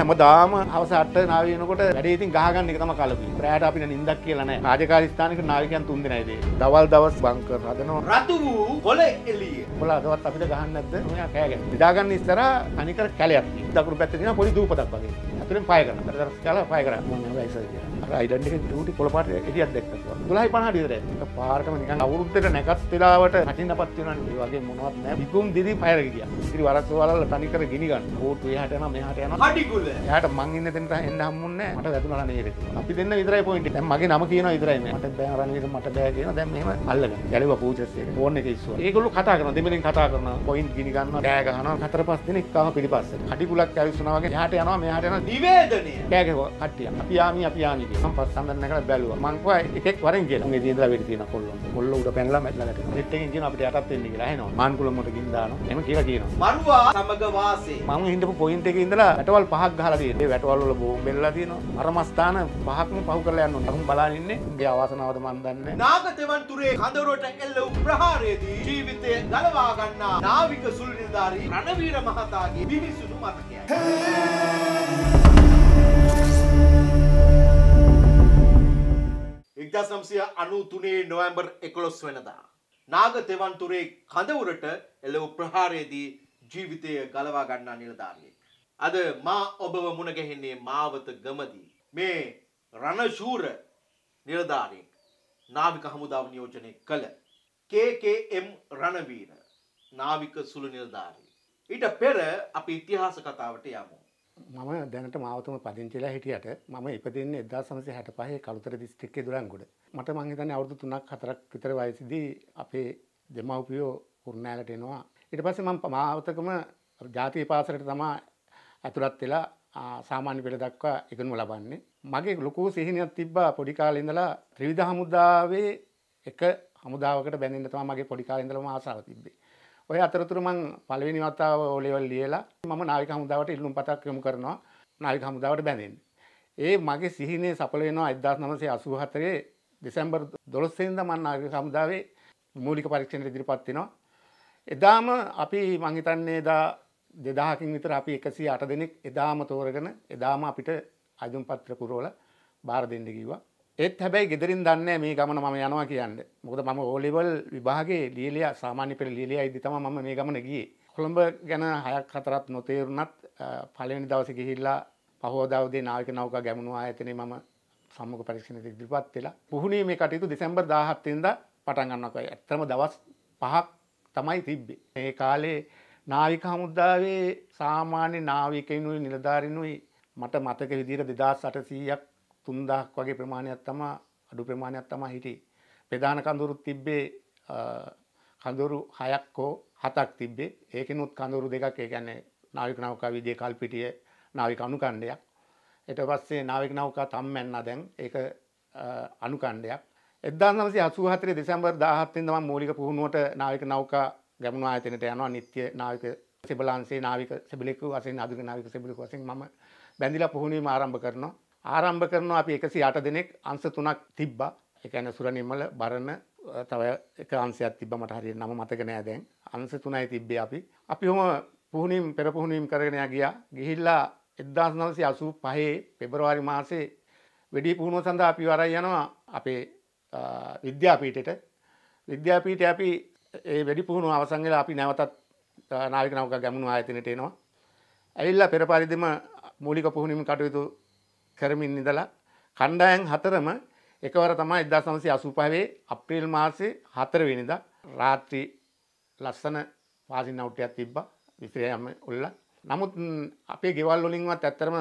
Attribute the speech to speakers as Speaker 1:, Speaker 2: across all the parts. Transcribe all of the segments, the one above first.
Speaker 1: හැමදාම
Speaker 2: හවස අට නාව වෙනකොට වැඩේ ඉතින් ගහගන්න එක තමයි කලපු. රැයට අපි නින්දක් කියලා නැහැ. රාජකාරී ස්ථානික නාවිකයන් තුන් දෙනයි දේ. දවල් දවස් බංකර් හදනවා.
Speaker 1: රතු වූ කොළ එළිය.
Speaker 2: කොළ අදවත් අපිට ගහන්න නැද්ද? ඔයා කෑගෙන. බෙදාගන්න ඉස්සර අනිකර කැලයක්. දකුණු පැත්තේ තියෙන පොඩි දූපතක් වගේ. අතුරෙන් පාය කරනවා. දරස් කාලා පාය කරා. මම ඒවා ඉස්සර කියලා. රයිඩන් එක ට කොළපට එටියත් දක් දුලයි පහට විතර පාරටම නිකන් අවුරුද්දට නැකත් වෙලාවට හටින් අපත්වන වගේ මොනවත් නෑ විකුම් දිරි පයර කිය සිරි වරස්වල තනිකර ගිනිගන්න හෝට හටන මෙහට යන හටිකුල හට මංගන්න තෙන්ට එන්න හම්මුන්න මට ඇතුන නේර අපි දෙන්න විතර පොයිට මගේ නම කියන විතරයි මට බෑරනක මට බෑගෙන දැම අල්ල ගැලව පූචසේ ඕන්න එකස්ව ඒකොලු කතා කරන දෙමලින් කතා කරන පොයින් ගිනිගන්න ෑගහන කතර පස් දෙනෙක්කාම පිරිිපස්ස හටිකුලක් ඇවිසුනාවගේ හට යනවා මෙහට යන
Speaker 1: නිවේදනය
Speaker 2: කෑකව කට්ටිය අපියාමි අපියාමික මම පස් සම්බන්ධනකට බැලුවා. මං කිව්වා එකෙක් වරෙන් කියලා. මගේ දිනදලා වෙඩි තියෙන කොල්ලෝ. කොල්ලෝ උඩ පැනලා මැරිලා වැටෙනවා. නෙට් එකෙන් කියන අපිට යටත් වෙන්න කියලා ඇහෙනවා. මාන් කුලම් මට ගින් දානවා. එහෙම කියලා කියනවා.
Speaker 1: මරුවා සමග වාසේ.
Speaker 2: මම හිටපු පොයින්ට් එකේ ඉඳලා වැටවල් පහක් ගහලා තියෙනවා. ඒ වැටවල් වල බෝම්බ වෙලා තියෙනවා. අරම ස්ථාන පහක්ම පහු කරලා යනවා. අපි බලන් ඉන්නේ. ගේ අවාසනාවද මන් දන්නේ.
Speaker 1: නාගතෙවන්තුරේ කඳවුරට එල්ල වූ ප්‍රහාරයේදී ජීවිතය ගලවා ගන්නා නාවික සුළු නිලධාරී රණවීර මහතාගේ බිවිසුණු මතකයයි. ඉක්දස් නම්සිය අනු තුනේ නොවැම්බර් එකොළොස් වෙනදා. නාග තෙවන්තුරේ කඳවුරට එලව ප්‍රහාරයේදී ජීවිතය ගලවා ගන්නා නිලධාරියෙක්. අද මා ඔබව මුණගැහෙන්නේ මාවත ගමදී. මේ රණශූර නිලධාරියෙක් නාවික හමුදාව නියෝජනය කළ KKM රණවීර නාවික සුළු නිලධාරී. ඊට පෙර අපි ඉතිහාස කතාවට යමු.
Speaker 2: මම දැනට මාවතම පදිංචිලා හිටියට මම ඉපදන්න එදා සමසේ හැට පහහි කළුතර දිස්ටික්කේ දුරන්ගොඩ මට මංහිතන අවුදු තුනක් හතරක් විතර වයසිදී අපේ දෙමවපියෝ උරුණෑලට එනවා ඉට පස්සේ මම මාවතකම ජාතිය පාසරට තමා ඇතුළත් වෙලා සාමාන්‍ය පෙළ දක්වා එකනු ලබන්නේ මගේ ලොකු සිහිනයක් තිබ්බා පොඩිකාලඉඳලා ත්‍රවිධ හමුදාවේ එක හමුදාවකට බැඳන්න තම මගේ පොඩිකාලඉඳලම ආසාාව තිබේ ඔය අතරතුර මං පළවෙනි වතාව ඕලෙවල් ලියලා මම නායක හමුදාවට ඉල්ලුම් පතක් යොමු කරනවා නායක හමුදාවට බැඳෙන්න. ඒ මගේ සිහිනේ සඵල වෙනවා 1984 දෙසැම්බර් 12 වෙනිදා මම නායක හමුදාවේ මූලික පරීක්ෂණයට ඉදිරිපත් වෙනවා. එදාම අපි මං හිතන්නේ එදා 2000කින් විතර අපි 108 දෙනෙක් එදාම තෝරගෙන එදාම අපිට අයදුම් පත්‍ර පුරවලා බාර දෙන්න කිව්වා. ඒත් හැබැයි ගෙදරින් දන්න මේ ගමන ම යනවා කියන්න මොකද ම ඕලිවල් විභාගේ ලියලිය සාමාන්‍ය පෙළ ලියලිය ඉදිතම ම මේ ගමන ගිය කොළඹ ගැන හයක් හතරත් නොතේරුණත් පලවෙනි දවස ගිහිල්ලා පහෝදවදේ නාවක නවක ගැමුණවා ඇතනේ මම සම්මක පරීක්ෂණ දිරිපත් වෙලා පුහුණේ මේ කටයුතු දෙසැම්බර් දාහත්තෙන්ද පටන්ගන්නකයි ඇත්තම දවස් පහක් තමයි තිබ්බේ. ඒ කාලේ නාවික හමුද්දාවේ සාමාන්‍ය නාවිකයිනුයි නිලධාරිනුයි මට මතක විදිර දෙදා සටසීයක් තුන්දක් වගේ ප්‍රමාණයක් තම අඩු ප්‍රමාණයක් තම හිටි. ප්‍රධාන කඳුරුත් තිබ්බේ කඳුරු හයක්කෝ හතක් තිබ්බේ ඒකනුත් කඳුරු දෙකක් ඒ ගැන්නේ නාවික නෞකා විදේ කල්පිටිය නාවික අනුකණ්ඩයක්. එට පස්සේ නාවික නෞකා තම්මැන්න දැන් ඒක අනුකණ්ඩයක්. එදදාන්සේ අසුහතරේ දෙසැම්බර් දාහත්තෙන්දම මූලික පුහුණුවට නාවික නෞකා ගැමුණ ආයතනට යනවා නිත්‍ය නාවික සෙබලන්සේ නාවික සෙබිලෙකු වසෙන් අධික නාවික සෙබිලෙකු වසෙන් ම බැඳිලා පුහුණීම ආරම්භ කරනවා ආරම්භ කරනවා අපි එකසි අට දෙනෙක් අංස තුනක් තිබ්බා එකන සුරනිම්මල බරණ තව එක අන්සයක් තිබ මට හරි නම මතක නෑ දැන් අන්ස තුනයි තිබ්බේ අපි අපි හොම පුහුණීම් පෙරපුහුණීම් කරගෙන ගියා ගිහිල්ලා එදදාස් නවසේ අසු පහේ පෙබරවාරි මාසේ වැඩි පුහුණුව සඳහා අපි වරයි යනවා අපේ විද්‍යාපීටට විද්‍යාපීට අපි ඒ වැඩි පුහුණු අවසංගල අපි නැවතත් නාවික නවක ගැමුණු ආයතනට එනවා ඇල්ලා පෙරපරිදිම මූලික පුහුණින් කටයුතු කරමින් ඉඳලා කණ්ඩායන් හතරම එකවර තමයි එදා සමසය අසුපහවේ අප්‍රිල් මාසේ හතරවෙනිද රාත්‍රී ලස්සන වාසි නවටයක් තිබ්බ විසිරයම ඔල්ල නමුත් අපේ ගෙවල් වලින්වත් ඇත්තරම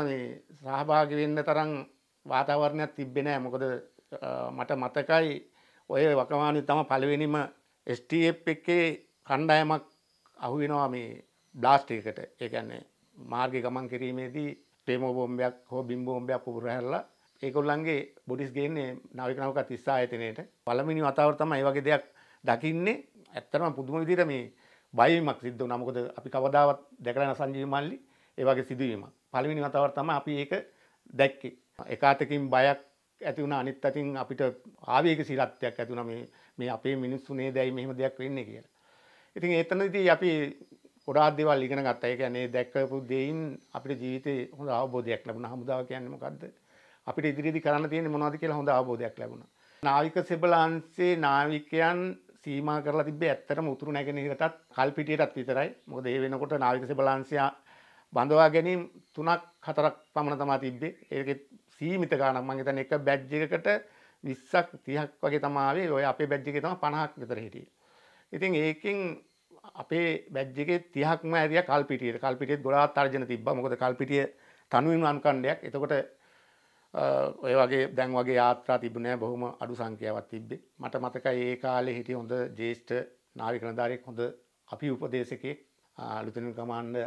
Speaker 2: සහභාගවෙන්න තරම් වාතාවරණයක් තිබෙනෑ මොකද මට මතකයි ඔය වකවානි තම පලවෙනිම ස්ටප් එකේ කණ්ඩායමක් අහුවෙනවා මේ බ්ලාස්ටිකට ඒකන්නේ මාර්ග ගමන් කිරීමේදී ටේමෝ බෝම්බයක් හෝ බිම්බෝම්බයක් පුරහැරලා ඒකොල්ලන්ගේ බොඩිස් ගේන්නේ නවිකනවක තිස්සා ඇතනයට පළමිනි වතාවර තම ඒ වගේ දෙයක් දකින්නේ ඇත්තරම පුදුම විදිර මේ බයවීමක් සිද්ධ නමුකොද අපි කවදාවත් දැකරන සංජීව මල්ලි ඒවගේ සිදුවීම පළමිනි වතාවර තම අපි ඒක දැක්කේ එකාතකින් බයක් ඇති වුණ අනිත් අතින් අපිට ආවේක සිරත්වයක් ඇතුන මේ අපේ මිනිස්සු නේ දැයි මෙහම දෙයක් වෙන්න කියලා. ඉතින් එතනදී අපි ගොඩාක් දේවල් ඉගෙන ගත්තා. ඒ කියන්නේ දැක්කපු දෙයින් අපිට ජීවිතේ හොඳ අවබෝධයක් ලැබුණා. හමුදාව කියන්නේ මොකද්ද? අපිට ඉදිරියේදී කරන්න තියෙන්නේ මොනවද කියලා හොඳ අවබෝධයක් ලැබුණා. නාවික සෙබලාන්සේ නාවිකයන් සීමා කරලා තිබේ ඇත්තටම උතුරු නැගෙනහිරටත් කල්පිටියටත් විතරයි. මොකද ඒ වෙනකොට නාවික සෙබලාන්සේ බඳවා ගැනීම තුනක් හතරක් පමණ තමයි තිබ්බේ. ඒකේ සීමිත ගාණක් මම හිතන්නේ එක බැඩ් එකකට 20ක් 30ක් වගේ තමයි ආවේ. ඔය අපේ බැඩ් එකේ තමයි 50ක් විතර හිටියේ. ඉතින් ඒකෙන් අපේ බැද්ජගේ තියක්ම ඇරිය කල්පිටියට කල්පිටියත් ගොඩා තර්ජන තිබ මොකද කල්පිටිය තනුවෙන් අන්කණ්ඩයක් එතකොට ඔය වගේ දැන් වගේ ආත්‍රා තිබුණෑ බොහොම අඩු සංකයාවත් තිබ්බේ මට මතක ඒ කාලෙ හිටිය හොඳ ජේෂ්ඨ නාවි කනධාරයෙක් හොඳ අපි උපදේශකේ අලුතනින් කමාන්්ඩ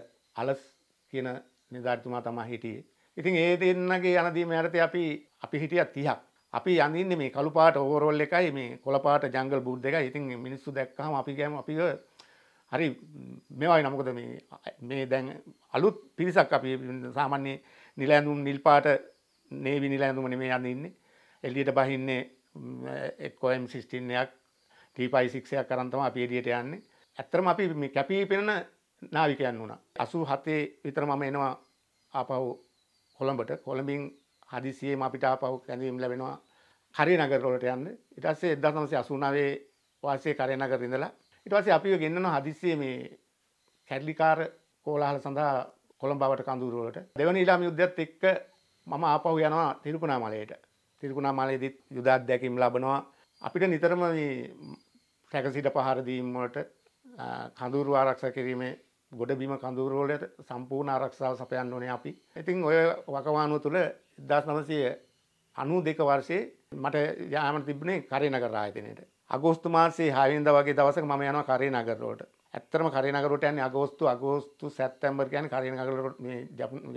Speaker 2: අලස් කියන නිධාර්තුමා තමා හිටියේ ඉතින් ඒ දෙන්නගේ යනදීම ඇරත අපි අපි හිටිය තියක් අපි අඳන්න මේ කළුපාට ඕරොල් එකයි මේ කොළපාට ජංගල් බුද්ධ එක ඉතින් මිනිස්සු දැක්කහම අපි ගෑම අපිව හරි මෙවයි නමුකද මේ දැන් අලුත් පිරිසක් අපි සාමන්නේ නිලෑඳුම් නිල්පාට නේවි නිලෑඳුමන මේ යන්න ඉන්න එල්ලියට බහින්නේ එක්කෝම් සිිස්ටින්නයක් ටීපයිසික්ෂයක් කරන්තම අප එඩියට යන්නේ ඇත්තරම අපි කැපී පෙනෙන නාවිකයන් වුණා අසු හතේ විතර මම එනවා ආපව් කොළඹට කොළඹින් හදිසියේම අපිට ආපව් කැඳවීම් ලැබෙනවා කරේ නගරවලට යන්න ඉටස්සේ එදා තමසේ අසුනාවේ වාසය කරේ නගර ඉඳලා ඉටවස අපි ගෙන්න්නන හදිස්සේ මේ කැඩලිකාර කෝලාහල සඳහා කොළම්බාවට කඳුරුවලට දෙවනි ඉලාම යුද්ධත් එක්ක මම ආපහු යනවා තිරිකුණා මලයට තිරිකුණා මලයේදීත් යුදත් දැකීම් ලබනවා අපිට නිතරම සැකසිට පහරදීම්වලට කඳුරු ආරක්ෂ කිරීමේ ගොඩ බීම කඳුරුවලට සම්පූර්ණ ආරක්ෂාව සපයන්න ඕනේ අපි. ඉතින් ඔය වකවානුව තුළ 1992 වර්ෂයේ මට යාම තිබුණේ කරේනගර ආයතනයේට. අගෝස්තු මාසේ හයවෙනිදා වගේ දවසක මම යනවා කරේ නගරවලට. ඇත්තටම කරේ නගරවලට යන්නේ අගෝස්තු අගෝස්තු සැප්තැම්බර් කියන්නේ කරේ නගර මේ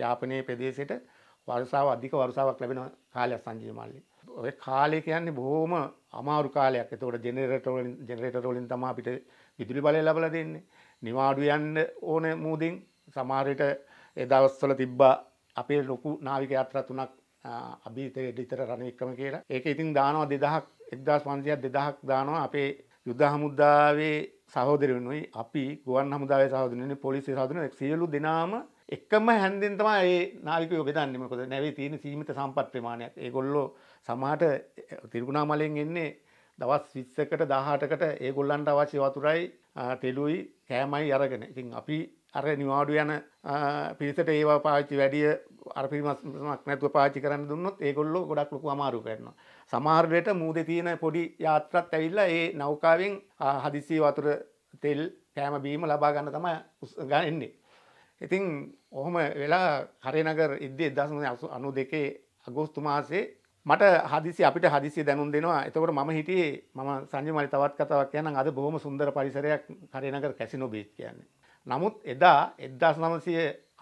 Speaker 2: යාපනයේ ප්‍රදේශයට වර්ෂාව අධික වර්ෂාවක් ලැබෙන කාලයක් සංජීව මල්ලේ. ඔය කාලය කියන්නේ බොහොම අමාරු කාලයක්. ඒතකොට ජෙනරේටර් වලින් ජෙනරේටර් වලින් තමයි අපිට විදුලි බලය ලැබලා දෙන්නේ. නිවාඩු යන්න ඕනේ මූදින් සමහර විට ඒ දවස්වල තිබ්බා අපේ ලොකු නාවික යාත්‍රා තුනක් අභීතයට ඉතර රණවික්‍රම කියලා ඒක ඉතින් දානවා දෙදහක් එක්දස් පන්සියක් දෙදහක් දානවා අපේ යුද්ධ හමුදාවේ සහෝදරනුයි අපි ගුවන් හමුදාව සහදරන පොලිසි සහදන සියලු දෙනාම එකම හැන්දෙන් තමා ඒ නාවිකය බෙදන්නෙමකොද නැවේ තියෙන සීමිත සම්පත් ප්‍රමාණයක් ඒගොල්ලෝ සමහට තිරුණා මලෙන් එන්නේ දවස් විස්සකට දහටකට ඒ ගොල්ලන්ට අවශ්‍ය වතුරයි තෙලුයි කෑමයි අරගෙන ඉතින් අපි අර නිවාඩු යන පිරිසට ඒවා පාච්චි වැඩිය අරපිරිමක් නැතුව පාචි කරන්න දුන්නත් ඒගොල්ලො ගොඩක් ලොකු අමාරු කරනවා. සමාර්ලයට මූද තියෙන පොඩි යාත්‍රත් ඇවිල්ලා ඒ නෞකාවෙන් හදිසි වතුර තෙල් කෑම බීම ලබා ගන්න තම ගන්නේ. ඉතින් ඔහොම වෙලා හරිනගර ඉද්දේ දසන අනු දෙකේ අගෝස්තු මාසේ මට හදිසි අපිට හදිසි දැනුම් දෙනවා එතකට ම හිටියේ මම සංජමලි තවත් කතාවක් යන අද බොහොම සුන්දර පරිසරයක් හරිනගර කැසිනෝ බේත් කියන්නේ. නමුත් එදා එදදාස් නමසය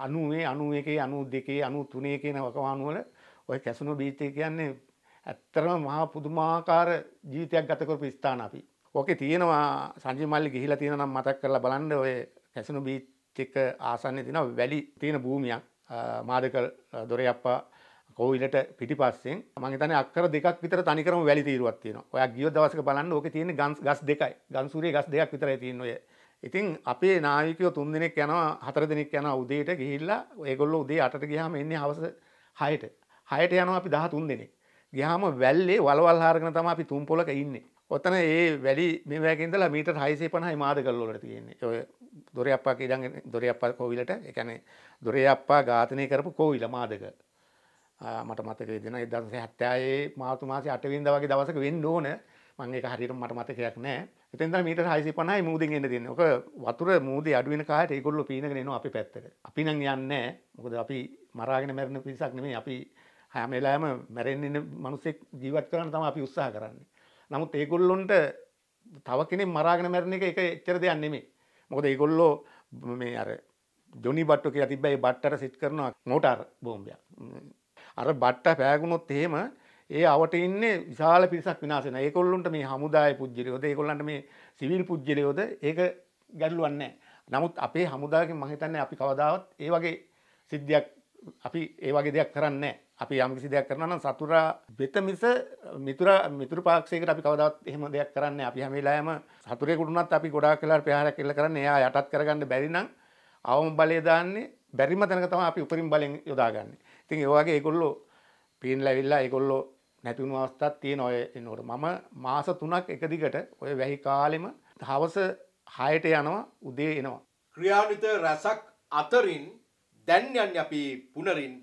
Speaker 2: අනුවේ අනුව එකේ අනු දෙකේ අනු තුනේ කියන වකවානුවල ඔය කැසුණු බීචය කියන්නේ ඇත්තරම මහා පුදුමාකාර ජීවිතයක් ගතකරපු ස්ථාන අපි. ඕකේ තියෙනවා සංජය මල්ලි ගිහිලා තියෙන නම් මතක් කරලා බලන්න ඔය කැසුණු බීච් එක ආසන්නයේ තියෙන වැලි තියෙන භූමියක් මාදකල් දොරයප්පා කෝවිලට පිටිපස්සෙන් මම හිතන්නේ අක්කර දෙකක් විතර තනිකරම වැලි තීරුවක් තියෙනවා. ඔයා ගිය දවසක බලන්න ඕකේ තියෙන ගස් දෙකයි. ගන්සූරියේ ගස් දෙකක් විතරයි තියෙන්නේ ඔය ඉතින් අපේ නායකයෝ තුන් දෙනෙක් යනවා හතර දෙනෙක් යනවා උදේට ගිහිල්ලා ඒගොල්ලෝ උදේ 8ට ගියාම එන්නේ හවස 6ට. 6ට යනවා අපි 13 දෙනෙක්. ගියාම වැල්ලේ වලවල් හාරගෙන තමයි අපි තුන් පොලක ඉන්නේ. ඔතන ඒ වැඩි මෙවැයක ඉඳලා මීටර් 650යි මාදගල්ල වලට තියෙන්නේ. ඔය දොරේ අප්පා ඊළඟ දොරේ අප්පා කෝවිලට ඒ කියන්නේ දොරේ අප්පා ඝාතනය කරපු කෝවිල මාදක. මට මතක වෙනවා 1970 මාර්තු මාසේ 8 වෙනිදා වගේ දවසක වෙන්න ඕන. මංගේ හරිට මට මතකයක් නෑ එතන්ද මීට හයිසි පනයි මුූදෙන් එන්න දෙන්න ඕක වතුර මුූද අඩුවෙන කාට ඒකොල්ල පීනගෙන අපි පැත්තර අපි නං යන්න මොකද අපි මරාගෙන මැරණ පිසක් නෙමේ අපි හැමලාම මැරෙන්න්න මනුසෙක් ජීවත් කරන්න තම අපි උත්සාහ කරන්නේ නමුත් ඒගොල්ලොන්ට තව කෙනෙ මරාගෙන මැරණ එක එක එච්චර දෙයන්නෙමේ මොකද ඒගොල්ලෝ මේ අර ජොනි බට්ටු කියලා තිබ්බයි බට්ටර සිට් කරනවා මෝටර් බෝම්බයක් අර බට්ට පෑගුණොත් එහෙම ඒ අවට ඉන්නේ විශාල පිරිසක් විනාසෙන ඒකොල්ලුන්ට මේ හමුදාය පුද්ජලියෝද ඒකොල්ලන්ට මේ සිවිල් පුද්ජලියෝද ඒක ගැඩලුවන්නේ නමුත් අපේ හමුදාගෙන් මහිතන්න අපි කවදාවත් ඒ වගේ සිද්ධියක් අපි ඒ වගේ දෙයක් කරන්න අපි යම්කිසි දෙයක් කරන සතුරා වෙත මිස මිතුර මිතුර පාක්ෂයකට අපි කවදත් එහෙම දෙයක් කරන්න අපි හැමිලායම සතුරෙකුටුනත් අපි ගොඩා කලා පහරක් කෙල්ල කරන්න එයා යටත් කරගන්න බැරිනම් අවම බලය දාන්නේ බැරිම තැනක තම අපි උපරින් බලෙන් යොදාගන්න ඉතින් ඒවාගේ ඒකොල්ලෝ පීන් ලැවිල්ලා ඒකොල්ලෝ නැතිවුණු අවස්ථත් තියෙන ඔය එනොට මම මාස තුනක් එක දිගට ඔය වැහි කාලෙම හවස හයට යනවා උදේ එනවා.
Speaker 1: ක්‍රියානිත රැසක් අතරින් දැන්යන් අපි පුනරින්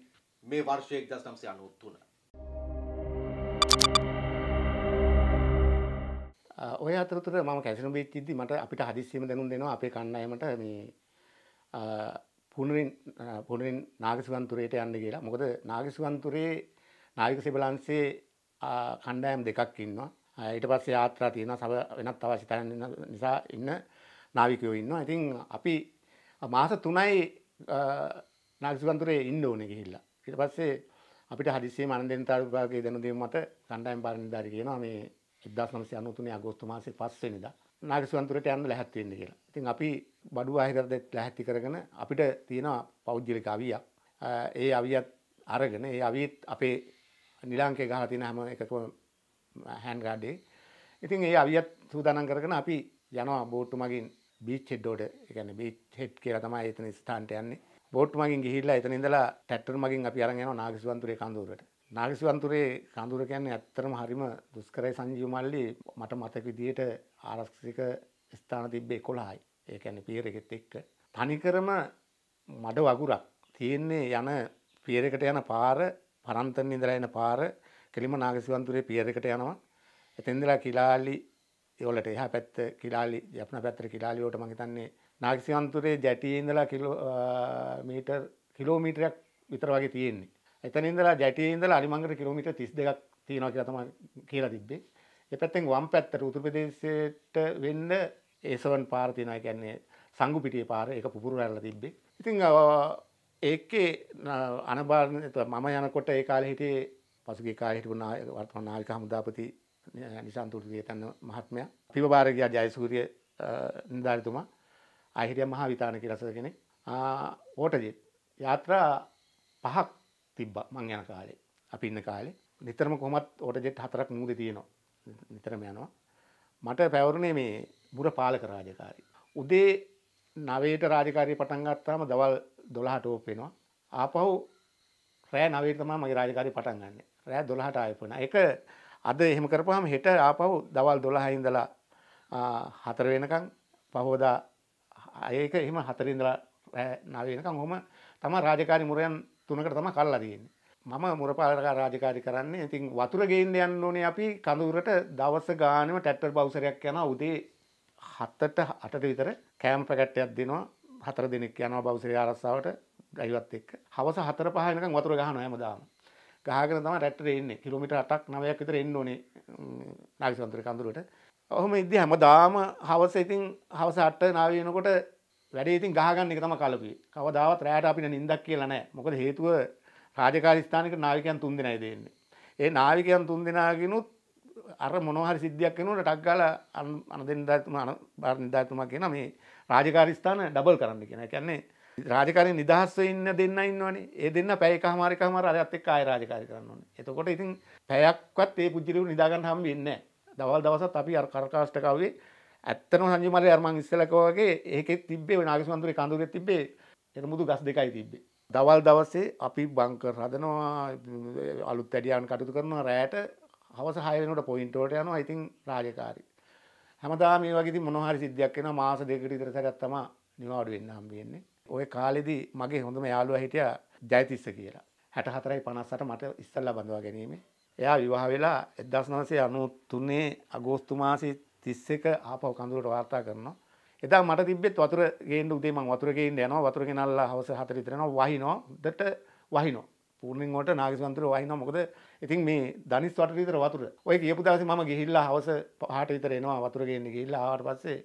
Speaker 1: මේ වර්ෂයෙක් දස් නම්සේ අනුත්තුන.
Speaker 2: ඔය අතරතුර ම කැසින වෙච්චිද්දි මට අපිට හදිස්සීම දැනුම් දෙනවා අපේ කන්නයමට මේ පුනරින් පුනරින් නාගසිවන්තුරයට යන්න කියලා මොකද නාගසිවන්තුරේ නායක සෙබලන්සේ කණ්ඩායම් දෙකක් ඉන්නවා ඊට පස්සේ යාත්‍රා තියෙන සව වෙනත් අවශ්‍ය තැන් නිසා ඉන්න නාවිකයෝ ඉන්නවා ඉතින් අපි මාස තුනයි නාගසිවන්තුරේ ඉන්න ඕනේ ගිහිල්ලා ඊට පස්සේ අපිට හදිස්සියේ මනදෙන්තාරු විභාගයේ දැනුදීම මත කණ්ඩායම් බාර නිලධාරී කියනවා මේ 1993 අගෝස්තු මාසේ 5 වෙනිදා නාගසිවන්තුරට යන්න ලැහැත්ති වෙන්න කියලා. ඉතින් අපි බඩු ආයකරදෙත් ලැහැත්ති කරගෙන අපිට තියෙනවා පෞද්ගලික අවියක්. ඒ අවියත් අරගෙන ඒ අවියත් අපේ නිලාංකේ ගහලා තියෙන හැම එකකම හෑන්ඩ් ගාඩේ. ඉතින් ඒ අවියත් සූදානම් කරගෙන අපි යනවා බෝට්ටු මගින් බීච් හෙඩ්ඩෝඩ එකන බීච් හෙට් කියලා තමයි එතන ස්ථාන්ට යන්නේ බෝට් මගින් ගිහිල්ලා එතන ඉඳලා ටැටර් මගින් අපි අරන් යනවා නාගසිවන්තුරේ කඳවුරට. නාගසිවන්තුරේ කඳුර කියන්නේ ඇත්තරම හරිම දුස්කරයි සංජීව මල්ලි මට මතක විදියට ආරක්ෂික ස්ථාන තිබ්බේ 11යි. ඒ කියන්නේ පියර එකෙත් එක්ක තනිකරම මඩ වගුරක් තියෙන්නේ යන පියරකට යන පාර පරන්තන් ඉඳලා එන පාර කෙලිම නාගසිවන්තුරේ පියරකට යනවා. එතෙන්දලා කිලාලි ඒවලට එහා පැත්ත කිලාලි යපන පැත්තර කිලාලිවට මං හිතන්නේ නාගසිවන්තුරේ ජැටියේ ඉඳලා කිලෝ මීටර් කිලෝමීටරයක් විතර වගේ තියෙන්නේ. එතන ඉඳලා ජැටියේ ඉඳලා අලිමංගර කිලෝමීටර් 32ක් තියෙනවා කියලා තමයි කියලා තිබ්බේ. ඒ පැත්තෙන් වම් පැත්තට උතුරු ප්‍රදේශයට වෙන්න ඒසවන් පාර තියෙනවා. ඒ කියන්නේ සංගු පිටියේ පාර ඒක පුපුරවලා තිබ්බේ. ඉතින් ඒකේ අනබාරත මම යනකොට ඒ කාලෙ හිටියේ පසුගේ කාහිටපු වර්තමාන නායක හමුදාපති නිසන්තුරු දියතන මහත්මයා පිව බාරගියා ජයසූරිය නිලධාරිතුමා ආහිරිය මහා විතාන කියලා සර කෙනෙක් ඕටජෙත් යාත්‍රා පහක් තිබ්බා මං යන කාලේ අපි ඉන්න කාලේ නිතරම කොහොමත් ඕටජෙට් හතරක් මූදේ තියෙනවා නිතරම යනවා මට පැවරුනේ මේ බුර පාලක රාජකාරී උදේ නවයට රාජකාරිය පටන් ගත්තාම දවල් දොළහට ඕපෙනවා ආපහු රෑ නවේතම මගේ රාජකාරි පටන් ගන්න රෑ දොළහට ආයපන එක අද එහෙම කරපුහම හෙට ආපහු දවල් දොළහහින්දලා හතර වෙනකං පහෝදා අයක එහෙම හතරින්දලා නවේනකං හොම තම රාජකාරි මුරයන් තුනකට තම කල්ලා දයන්නේ මම මුරපාලකා රාජකාරි කරන්නේ ඉතින් වතුර ගේන්න යන්න ඕනේ අපි කඳුරට දවස ගානම ටැක්ටර් බවසරයක් යන උදේ හත්තට අටට විතර කෑම් පැකට්ටයක් දෙනවා හතර දෙනෙක් යනවා බෞසරය ආරස්සාාවට ගයිවත් එක් හවස හතර පහනක වතුර ගහන හැමදාම ගහගෙන තම රැට එන්නේ කිලමිට අටක් නවයක් විතර එන්න ඕනේ නාගසන්තර කඳුරට ඔහොම ඉදදි හැම දාම හවස ඉතින් හවස අට්ට නාවයනකොට වැඩ ඉතින් ගහගන්න එක තම කලපි කවදාවත් රෑට අපිට නින්දක් කියලනෑ මොකද හේතුව රාජකාරිස්ථානක නාවිකයන් තුන් දෙනයි දෙන්නේ. ඒ නාවිකයන් තුන් දෙනාගෙනුත් අර මොනහරි සිද්ධියක් වෙනට ටක්ගාල අන දෙනිදාතුම අන බාර නිධාතුමක් කියෙන මේ රාජකාරිස්ථාන ඩබල් කරන්න කියෙන කැන්නේ රාජකාරය නිදහස්ව ඉන්න දෙන්න ඉන්නවනේ ඒ දෙන්න පැයක හමාරික හමර අයත් එක් ආය රාජකාරි කරන්නන එතකොට ඉතින් පැයක්වත් ඒ පුද්ජිලිව නිදාගන්න හම් වෙන්න දවල් දවසත් අපි අර කරකාෂ්ටකවේ ඇත්තන සංජිමල අර්මං ඉස්සලකවගේ ඒක තිබේ නාගසන්තුර කඳුර තිබේ එරමුදු ගස් දෙකයි තිබේ. දවල් දවස්සේ අපි බංකර් හදනවා අලුත් ඇඩියන් කටතු කරනවා රෑට හවස හයනට පොයින්ටෝට යනවා ඉතින් රාජකාරි. හැමදා මේ වගේ මොනහරි සිද්ධියක් වෙනවා මාස දෙකකට විතර සැරයක් තමයි නිවාඩු වෙන්න හම්බ වෙන්නේ. ওই කාලෙදී මගේ හොඳම යාළුවා හිටියා ජයතිස්ස කියලා. 64යි 58 මට ඉස්සල්ලා බඳවා ගැනීම. එයා විවාහ වෙලා 1993 අගෝස්තු මාසේ 31 ආපහු කඳුලට වාර්තා කරනවා. එදා මට තිබෙත් වතුර ගේන්න උදේ මං වතුර ගේන්න යනවා. වතුර ගෙනල්ලා හවස 4 විතර යනවා වහිනවා. උඩට වහිනවා. පූර්ණින් වලට නාගසන්තුර වහිනවා. මොකද ඉතින් මේ දනිස් වට විතර වතුර ඔය කියපු දවසේ මම ගිහිල්ලා හවස පහට විතර එනවා වතුර ගේන්න ගිහිල්ලා ආවට පස්සේ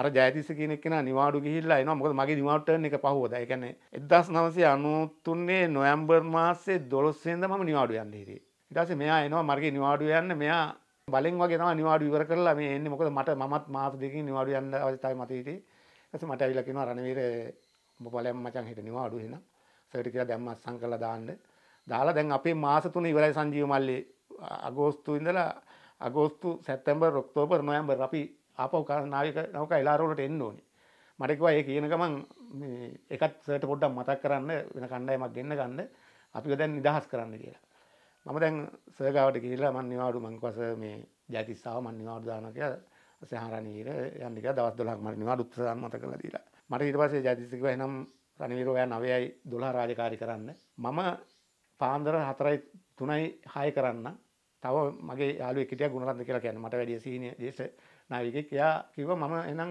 Speaker 2: අර ජයතිස්ස කෙනෙක් කෙනා නිවාඩු ගිහිල්ලා එනවා මොකද මගේ නිවාඩු ටර්න් එක පහුවද ඒ කියන්නේ 1993 නොවැම්බර් මාසේ 12 වෙනිදා මම නිවාඩු යන්න හිටියේ ඊට පස්සේ මෙයා එනවා මගේ නිවාඩු යන්න මෙයා බලෙන් වගේ තමයි නිවාඩු ඉවර කරලා මේ එන්නේ මොකද මට මමත් මාස දෙකකින් නිවාඩු යන්න අවස්ථාවේ මට හිටියේ ඊට පස්සේ මට ඇවිල්ලා කියනවා රණවීර ඔබ බලයන් මචං හිට නිවාඩු එහෙනම් සර්ටිෆිකේට් දැම්ම අස්සම් කරලා දාන්න දාලා දැන් අපේ මාස තුන ඉවරයි සංජීව මල්ලේ අගෝස්තු ඉඳලා අගෝස්තු සැත්තැම්බර් ඔක්තෝබර් නොයම්බර් අපි ආපහු නාවික නෞක එලාරෝලට එන්න ඕනි මටකවා ඒ කියන ගමන් එකත් සට පොඩ්ඩක් මතක් කරන්න වෙන කණ්ඩායමක් ගන්න ගන්න අපි දැන් නිදහස් කරන්න කියලා මම දැන් සර්ගාවට කියලා මන් නිවාඩු මංකවස මේ ජාතිස්සාාව මන් නිවාඩු දාන කියලා සහරනීර යන්නික දවස් දොලක් මට නිවාඩු උත්සාන් මත කළ දීලා මට ඉට පසේ ජාතිසිකව එනම් රනිවිරෝය නවයයි දොලා රාජකාරි කරන්න මම පාන්දර හතරයි තුනයි හය කරන්න තව මගේ යාලු එකට ගුණරන්ද කියලා කියන්න මට වැඩිය සීනය දේශ නාවිකෙක් එයා කිව මම එනම්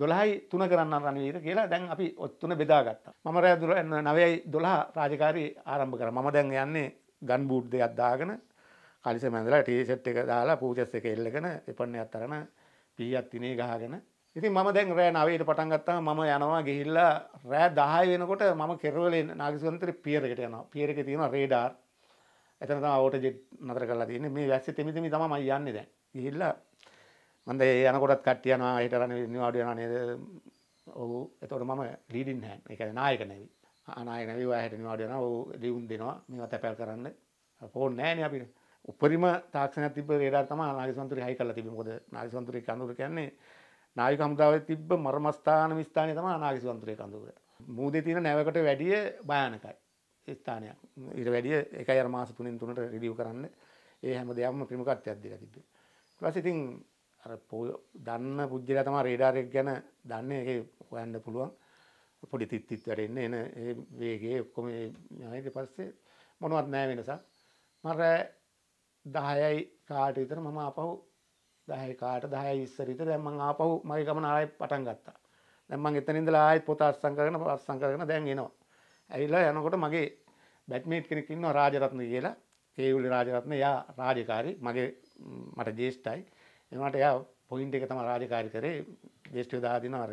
Speaker 2: දොළහයි තුන කරන්න රනීර කියලා දැන් අපි ඔත්තුන බෙදාගත්තා මම රෑ දුර එන්න නවයයි දොළහා රාජකාරී ආරම්භ කර ම දැන් යන්නේ ගන් බූඩ් දෙයක් දාගෙන කලිස මැඳලා ටේසට් එක දාලා පූජස් එක එල්ලගෙන එපන්න අත්තරන පී අත්තිනේ ගහගෙන ඉතින් මම දැන් රෑ නවයට පටන් ගත්තා මම යනවා ගිහිල්ලා රෑ දහය වෙනකොට මම කෙරවල නාගසන්තර පියරකට යනවා පියරක තියෙන රේඩාර් එතන තම ඕට ජෙට් නතර කරලා තියෙන්නේ මේ වැස්ස තෙමිතෙමි තමයි මම යන්නේ දැන් ගිහිල්ලා මන්ද ඒ යනකොටත් කට්ටිය යනවා ඊට රණ නිවාඩු යනවා නේද ඔව් එතකොට මම ලීඩින් හෑන් ඒ කියන්නේ නායක නැවි අනායක නැවි ඔය හැට නිවාඩු යනවා ඔව් ලියුම් දෙනවා මේවා තැපැල් කරන්න ෆෝන් නැහැ නේ අපිට උපරිම තාක්ෂණයක් තිබ්බ රේඩාර් තමයි නාගසන්තුරි හයි කරලා තිබ්බේ මොකද නාගසන්තුරි කඳුර කියන්නේ නායක හමුදාවේ තිබ්බ මර්මස්ථාන ස්ථානය තමයි අනාගත සුවන්තරේ කඳවුර. මූදේ තියෙන නැවකට වැඩිය භයානකයි ස්ථානයක්. ඊට වැඩිය එකයි අර මාස 3න් 3ට රිඩියු කරන්න ඒ හැම දෙයක්ම ප්‍රමුඛත්වයක් දීලා තිබ්බේ. ඊට පස්සේ ඉතින් අර දන්න පුද්ගලයා තමයි රේඩාර් එක ගැන දන්නේ ඒක හොයන්න පුළුවන්. පොඩි තිත් තිත් වැඩෙන්න එන ඒ වේගයේ ඔක්කොම ඊට පස්සේ මොනවත් නැහැ වෙනසක්. මම 10යි කාට විතර මම ආපහු දහය කාට දහය ඉස්සරිට දැම්මන් ආපහු මගේ ගමන ආය පටන් ගත්තා දැම්මන් එතනින්දල ආයත් පොත අත්සං කරන පත්සං කරන දැන් එනවා ඇවිල්ලා යනකොට මගේ බැට්මේට් කෙනෙක් ඉන්නවා රාජරත්න කියලා කේවුලි රාජරත්න යා රාජකාරි මගේ මට ජේෂ්ඨයි එනවාට යා පොයින්ට් එක තමයි රාජකාරි කරේ ජේෂ්ඨය දා දින අර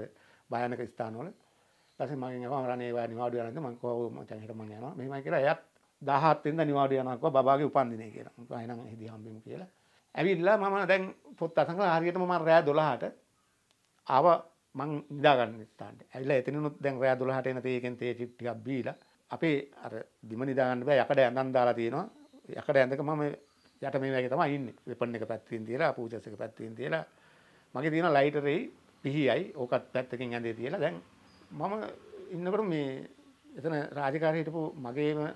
Speaker 2: භයානක ස්ථානවල ඊපස්සේ මගෙන් එනවා රණේ වා නිවාඩු යනද මං කෝ මචං හිට මං යනවා මෙහෙමයි කියලා එයත් 17 වෙනිදා නිවාඩු යනකොට බබාගේ උපන්දිනේ කියලා මං එහෙනම් හෙදි හම්බෙමු කියලා ඇවිල්ලා මම දැන් පොත් අසංගල හරියටම මම රෑ 12ට ආව මං නිදා ගන්න ස්ථානට. ඇවිල්ලා එතනිනුත් දැන් රෑ 12ට එන තේකෙන් තේ චිප් ටිකක් බීලා අපේ අර බිම නිදා ගන්න බෑ යකඩ ඇඳන් දාලා තියෙනවා. යකඩ ඇඳක මම යට මේ වගේ තමයි ඉන්නේ. වෙපන් එක පැත්තෙන් තියලා පූජස් එක පැත්තෙන් තියලා මගේ තියෙන ලයිටරේ පිහියයි ඕකත් පැත්තකින් ඇඳේ තියලා දැන් මම ඉන්නකොට මේ එතන රාජකාරිය හිටපු මගේම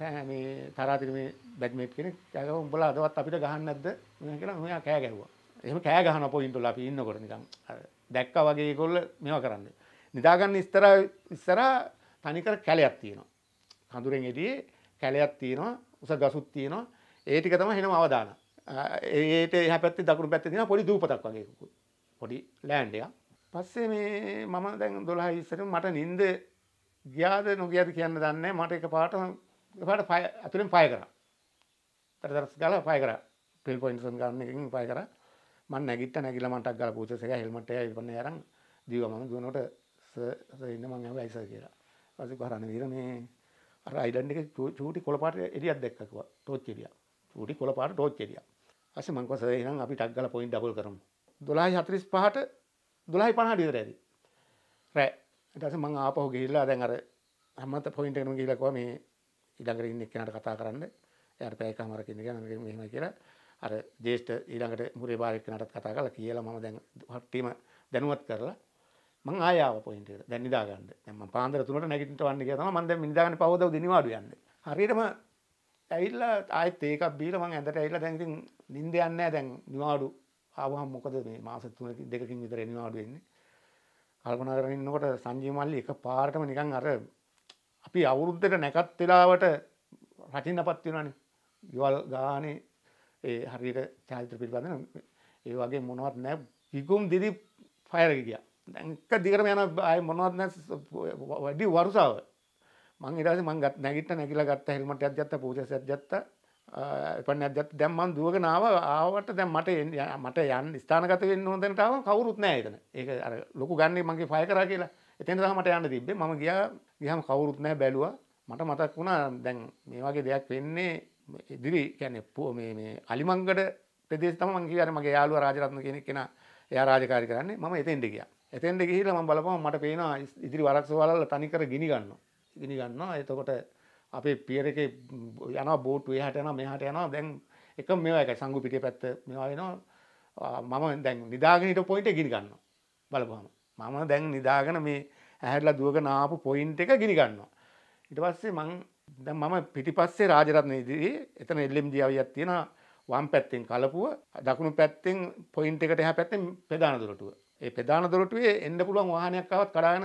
Speaker 2: මේ තරාතිර මේ බැඩ්මේට් කෙනෙක් කෑගහ උඹලා අදවත් අපිට ගහන්න නැද්ද කියලා මෙයා කෑ ගැහුවා. එහෙම කෑ ගහන පොයින්ටුල අපි ඉන්නකොට නිකන් අර දැක්කා වගේ ඒගොල්ල මේවා කරන්නේ. නිදාගන්න ඉස්තර ඉස්සර තනිකර කැලයක් තියෙනවා. කඳුරෙන් එදී කැලයක් තියෙනවා උස ගසුත් තියෙනවා ඒ ටික තමයි හෙනම අවදාන. ඒට එහා පැත්තේ දකුණු පැත්තේ තියෙන පොඩි දූපතක් වගේ පොඩි ලෑන්ඩ් එකක්. පස්සේ මේ මම දැන් 12 ඉස්සර මට නිින්ද ගියාද නොගියාද කියන්න දන්නේ මට එකපාරට පාට පය ඇතුළෙන් පය කර තරදරස් ගල පය කර පිල් පොයින්සන් ගන්න පය කර මන් නැගිට නැගිල මටක් ගල පූසක හෙල්මට පන්න යරන් දීවම දුවනොට ඉන්න මං ඇයිස කියලා පස පරණ වීර මේ අර අයිඩන්් එක චූටි කොළපාට එඩියත් දෙක්කවා තෝච්චෙරිය චූටි කොළපාට ටෝච්චෙරිය අස මංකොස නම් අපි ටක් ගල පොයින් ඩබල් කරම දොලායි හතරිස් පහට දොලායි පහට ඉදර ඇති රෑ එටස මං ආපහු ගිල්ලා දැන් අර හමත පොයින්ටනු ගිලකවා මේ ඊළඟට ඉන්න එක්කෙනාට කතා කරන්න එයාට පැය කමාරක් ඉන්න ගමන් මෙහෙම කියලා අර ජේෂ්ඨ ඊළඟට මුරේ බාර එක්කෙනාටත් කතා කරලා කියලා මම දැන් ටීම දැනුවත් කරලා මං ආය ආව පොයින්ට් එකට දැන් නිදා ගන්න දැන් මම පාන්දර 3ට නැගිටින්න වන්න කියලා තමයි මම දැන් නිදා ගන්න පහවදව දිනවාඩු යන්නේ හරියටම ඇවිල්ලා ආයෙත් ඒකක් බීලා මං ඇඳට ඇවිල්ලා දැන් ඉතින් නිින්ද යන්නේ නැහැ දැන් නිවාඩු ආවහම මොකද මේ මාස 3 දෙකකින් විතර නිවාඩු වෙන්නේ කල්පනා කරගෙන ඉන්නකොට සංජීව මල්ලි එක පාරටම නිකන් අර අපි අවුරුද්ධට නැකත් වෙලාවට රටින්න පත්වෙනනි ගවල් ගානේ ඒ හරිට චාරිත්‍ර පිල්බඳන ඒ වගේ මොනවත් නෑ හිකුම් දිදි ෆයරගිය දැක දිගරම යන අය මොනවත් නෑ වැඩි වරුසාාව මං ඉරස මංගත් නැගිට නැකිල ගත්ත හෙල්මට අදත්ත පූජස ජත්ත එපන අදත් දැම්මන් දුවග නාව ආවට දැම් මට මට යන් ස්ථානගත වෙන්න හොදනටාව කවුරුත් නෑ එතන ඒ ලොකු ගන්නේ මගේ ෆය කර කියලා එතෙන් මට යන්න තිබේ ම ගියා ගිහම කවුරුත් නැහැ බැලුවා මට මතක් වුණා දැන් මේ වගේ දෙයක් වෙන්නේ ඉදිරි කියන්නේ පෝ මේ මේ අලිමංගඩ ප්‍රදේශ තමයි මම කිව්වේ අර මගේ යාළුවා රාජරත්න කෙනෙක් කෙනා එයා රාජකාරී කරන්නේ මම එතෙන්ට ගියා එතෙන්ට ගිහිල්ලා මම බලපුවම මට පේනවා ඉදිරි වරක්සවලල්ල තනිකර ගිනි ගන්නවා ගිනි ගන්නවා එතකොට අපේ පියර එකේ යනවා බෝට්ටු එහාට යනවා මෙහාට යනවා දැන් එක මේවා එකයි සංගු පිටිය පැත්ත මේවා වෙනවා මම දැන් නිදාගෙන හිටපු පොයින්ට් එක ගිනි ගන්නවා බලපුවම මම දැන් නිදාගෙන මේ ඇහැටලා දුවගෙන ආපු පොයින්ට එක ගිරිගන්නවා. ඉට පස්සේ මං ද මම පිටිපස්සේ රාජරත්න ඉදිරී එතන එල්ලෙම් දියාවියක් තියෙන වම් පැත්තෙන් කලපුුව දකුණු පැත්තෙන් පොයින්ට එකට එහ පැත්තෙන් ප්‍රධාන දුරටුව. ඒ ප්‍රධාන දුරටුවේ එන්න පුළුවන් වාහනයක්කවත් කරාන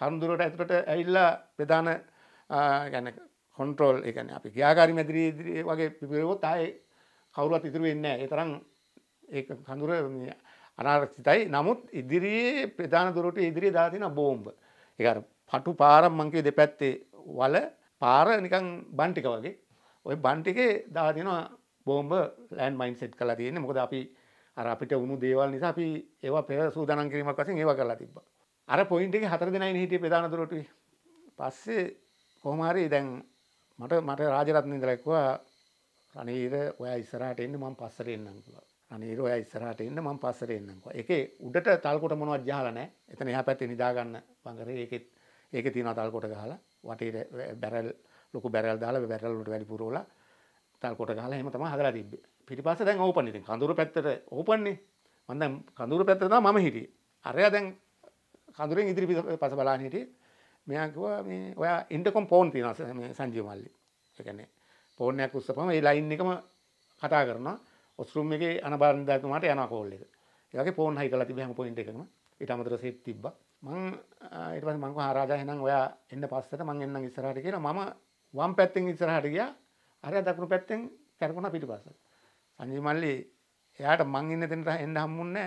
Speaker 2: කරුදුරට ඇතුට ඇල්ලා ප්‍රධාන ගැන කොන්ට්‍රෝල් එකන අපි ග්‍යාකාරි මැදිරී ඉදිරිය වගේ පිපිරවොත් ආය කවුරුවත් ඉතුරු වෙන්න ඒ තරම් ඒ කඳුර අනාරක්ෂිතයි නමුත් ඉදිරියේ ප්‍රධාන දුරට ඉදිරිය දාතින බෝම්බ එක පටු පාරම් මංකේ දෙපැත්තේ වල පාර නිකං බන්ටික වගේ ඔය බන්ටිකේ දාතිනවා බෝම්බ ලෑන් මයින් සෙට් කලා තියෙන මොකද අපි අර අපිට උුණු දේවල් නිසා අපි ඒවා පෙර සූදනන් කිරීමක් වසින් ඒව කරලා තිබ අර පොයින්ට එක හතර දෙනයි හිටිය ප්‍රධානතුරට පස්සේ කොහමාරි දැන් මට මට රාජරත්න ඉදරැක්වා රනීර ඔය ඉස්සරහට එන්න මං පස්සර එන්නම් කියලා අනේ ඔයා ඉස්සරහට එන්න මම පස්සට එන්නම්කෝ. ඒකේ උඩට තල්කොට මොනවත් ගහලා නැහැ. එතන එහා පැත්තේ නිදා ගන්න වංගරේ ඒකෙත් ඒකේ තියෙනවා තල්කොට ගහලා වටේට බැරල් ලොකු බැරල් දාලා බැරල් වලට වැඩි පුරවලා තල්කොට ගහලා එහෙම තමයි හදලා තිබ්බේ. පිටිපස්ස දැන් ඕපන් ඉතින් කඳුරු පැත්තට ඕපන්නේ. මම දැන් කඳුරු පැත්තට තමයි මම හිටියේ. අරයා දැන් කඳුරෙන් ඉදිරි පස බලාගෙන හිටියේ. මෙයා කිව්වා මේ ඔයා ඉන්ටර්කොම් ෆෝන් තියෙනවා මේ සංජීව මල්ලි. ඒ කියන්නේ ෆෝන් එකක් උස්සපම ඒ ලයින් එකම කතා කරනවා. ඔස්රුම් එක අනබාරධතුමාට යන කෝල්ල එක යගේ පෝන් හයි කලා තිබහම පොයින්ට එකම ඉටමතර සෙත් තිබ්බ මං එට මංක හරාජා හෙනම් ඔයා එන්න පස්සට මං එන්න ඉස්සරහට කියලා මම වම් පැත්තෙන් ඉස්සරහට ගියා අර දකුණු පැත්තෙන් කැරකුණ පිටි පස්ස සංජිමල්ලි එයාට මං ඉන්න තෙනට එන්න හම්මුන්න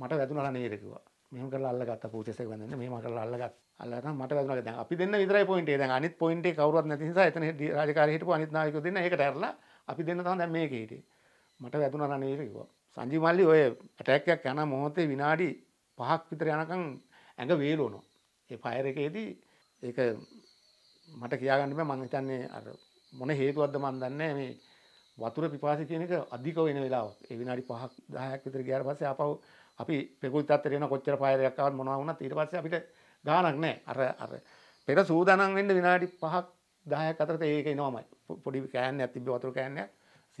Speaker 2: මට වැදුනලා නේරකිවා මෙම කල අල්ලගත් පූචෙසක් වන්න මේ මට අල්ලගත් අල්ලට මට වැදුන දැන් අපි දෙන්න විතර පොයින්ට ද අනිත් පොයින්ට කවරුත් නැතිසා එතන රජකාර හිටපු අනිත් නායක දෙන්න ඒක ටැරලා අපි දෙන්න තම දැන් මේක හිටියේ මට වැැතුන නේරකවා සංජි මල්ලි ඔය ඇටැක්යක් යන මොහොතේ විනාඩි පහක් විතර යනකං ඇඟ වේලෝනො ඒ පයර එකේදී ඒක මට කියාගන්නම මං හිතන්නේ අර මොන හේතුවත්ද මන් දන්න මේ වතුර පිපාසි කියන එක අධික වෙන වෙලාව ඒ විනාඩි පහක් දහයක් විතර ගයාට පස්සේ අපව අපි පෙකුල් තත්තරෙන කොච්චර පායරයක්වත් මොනවා වුණත් ඊට පස්සේ අපිට ගාණක් නැහැ අර අර පෙර සූදානම් වෙන්න විනාඩි 5ක් 10ක් අතරට ඒක එනවාමයි පොඩි කෑන්නයක් තිබ්බ වතුර කෑන්නයක්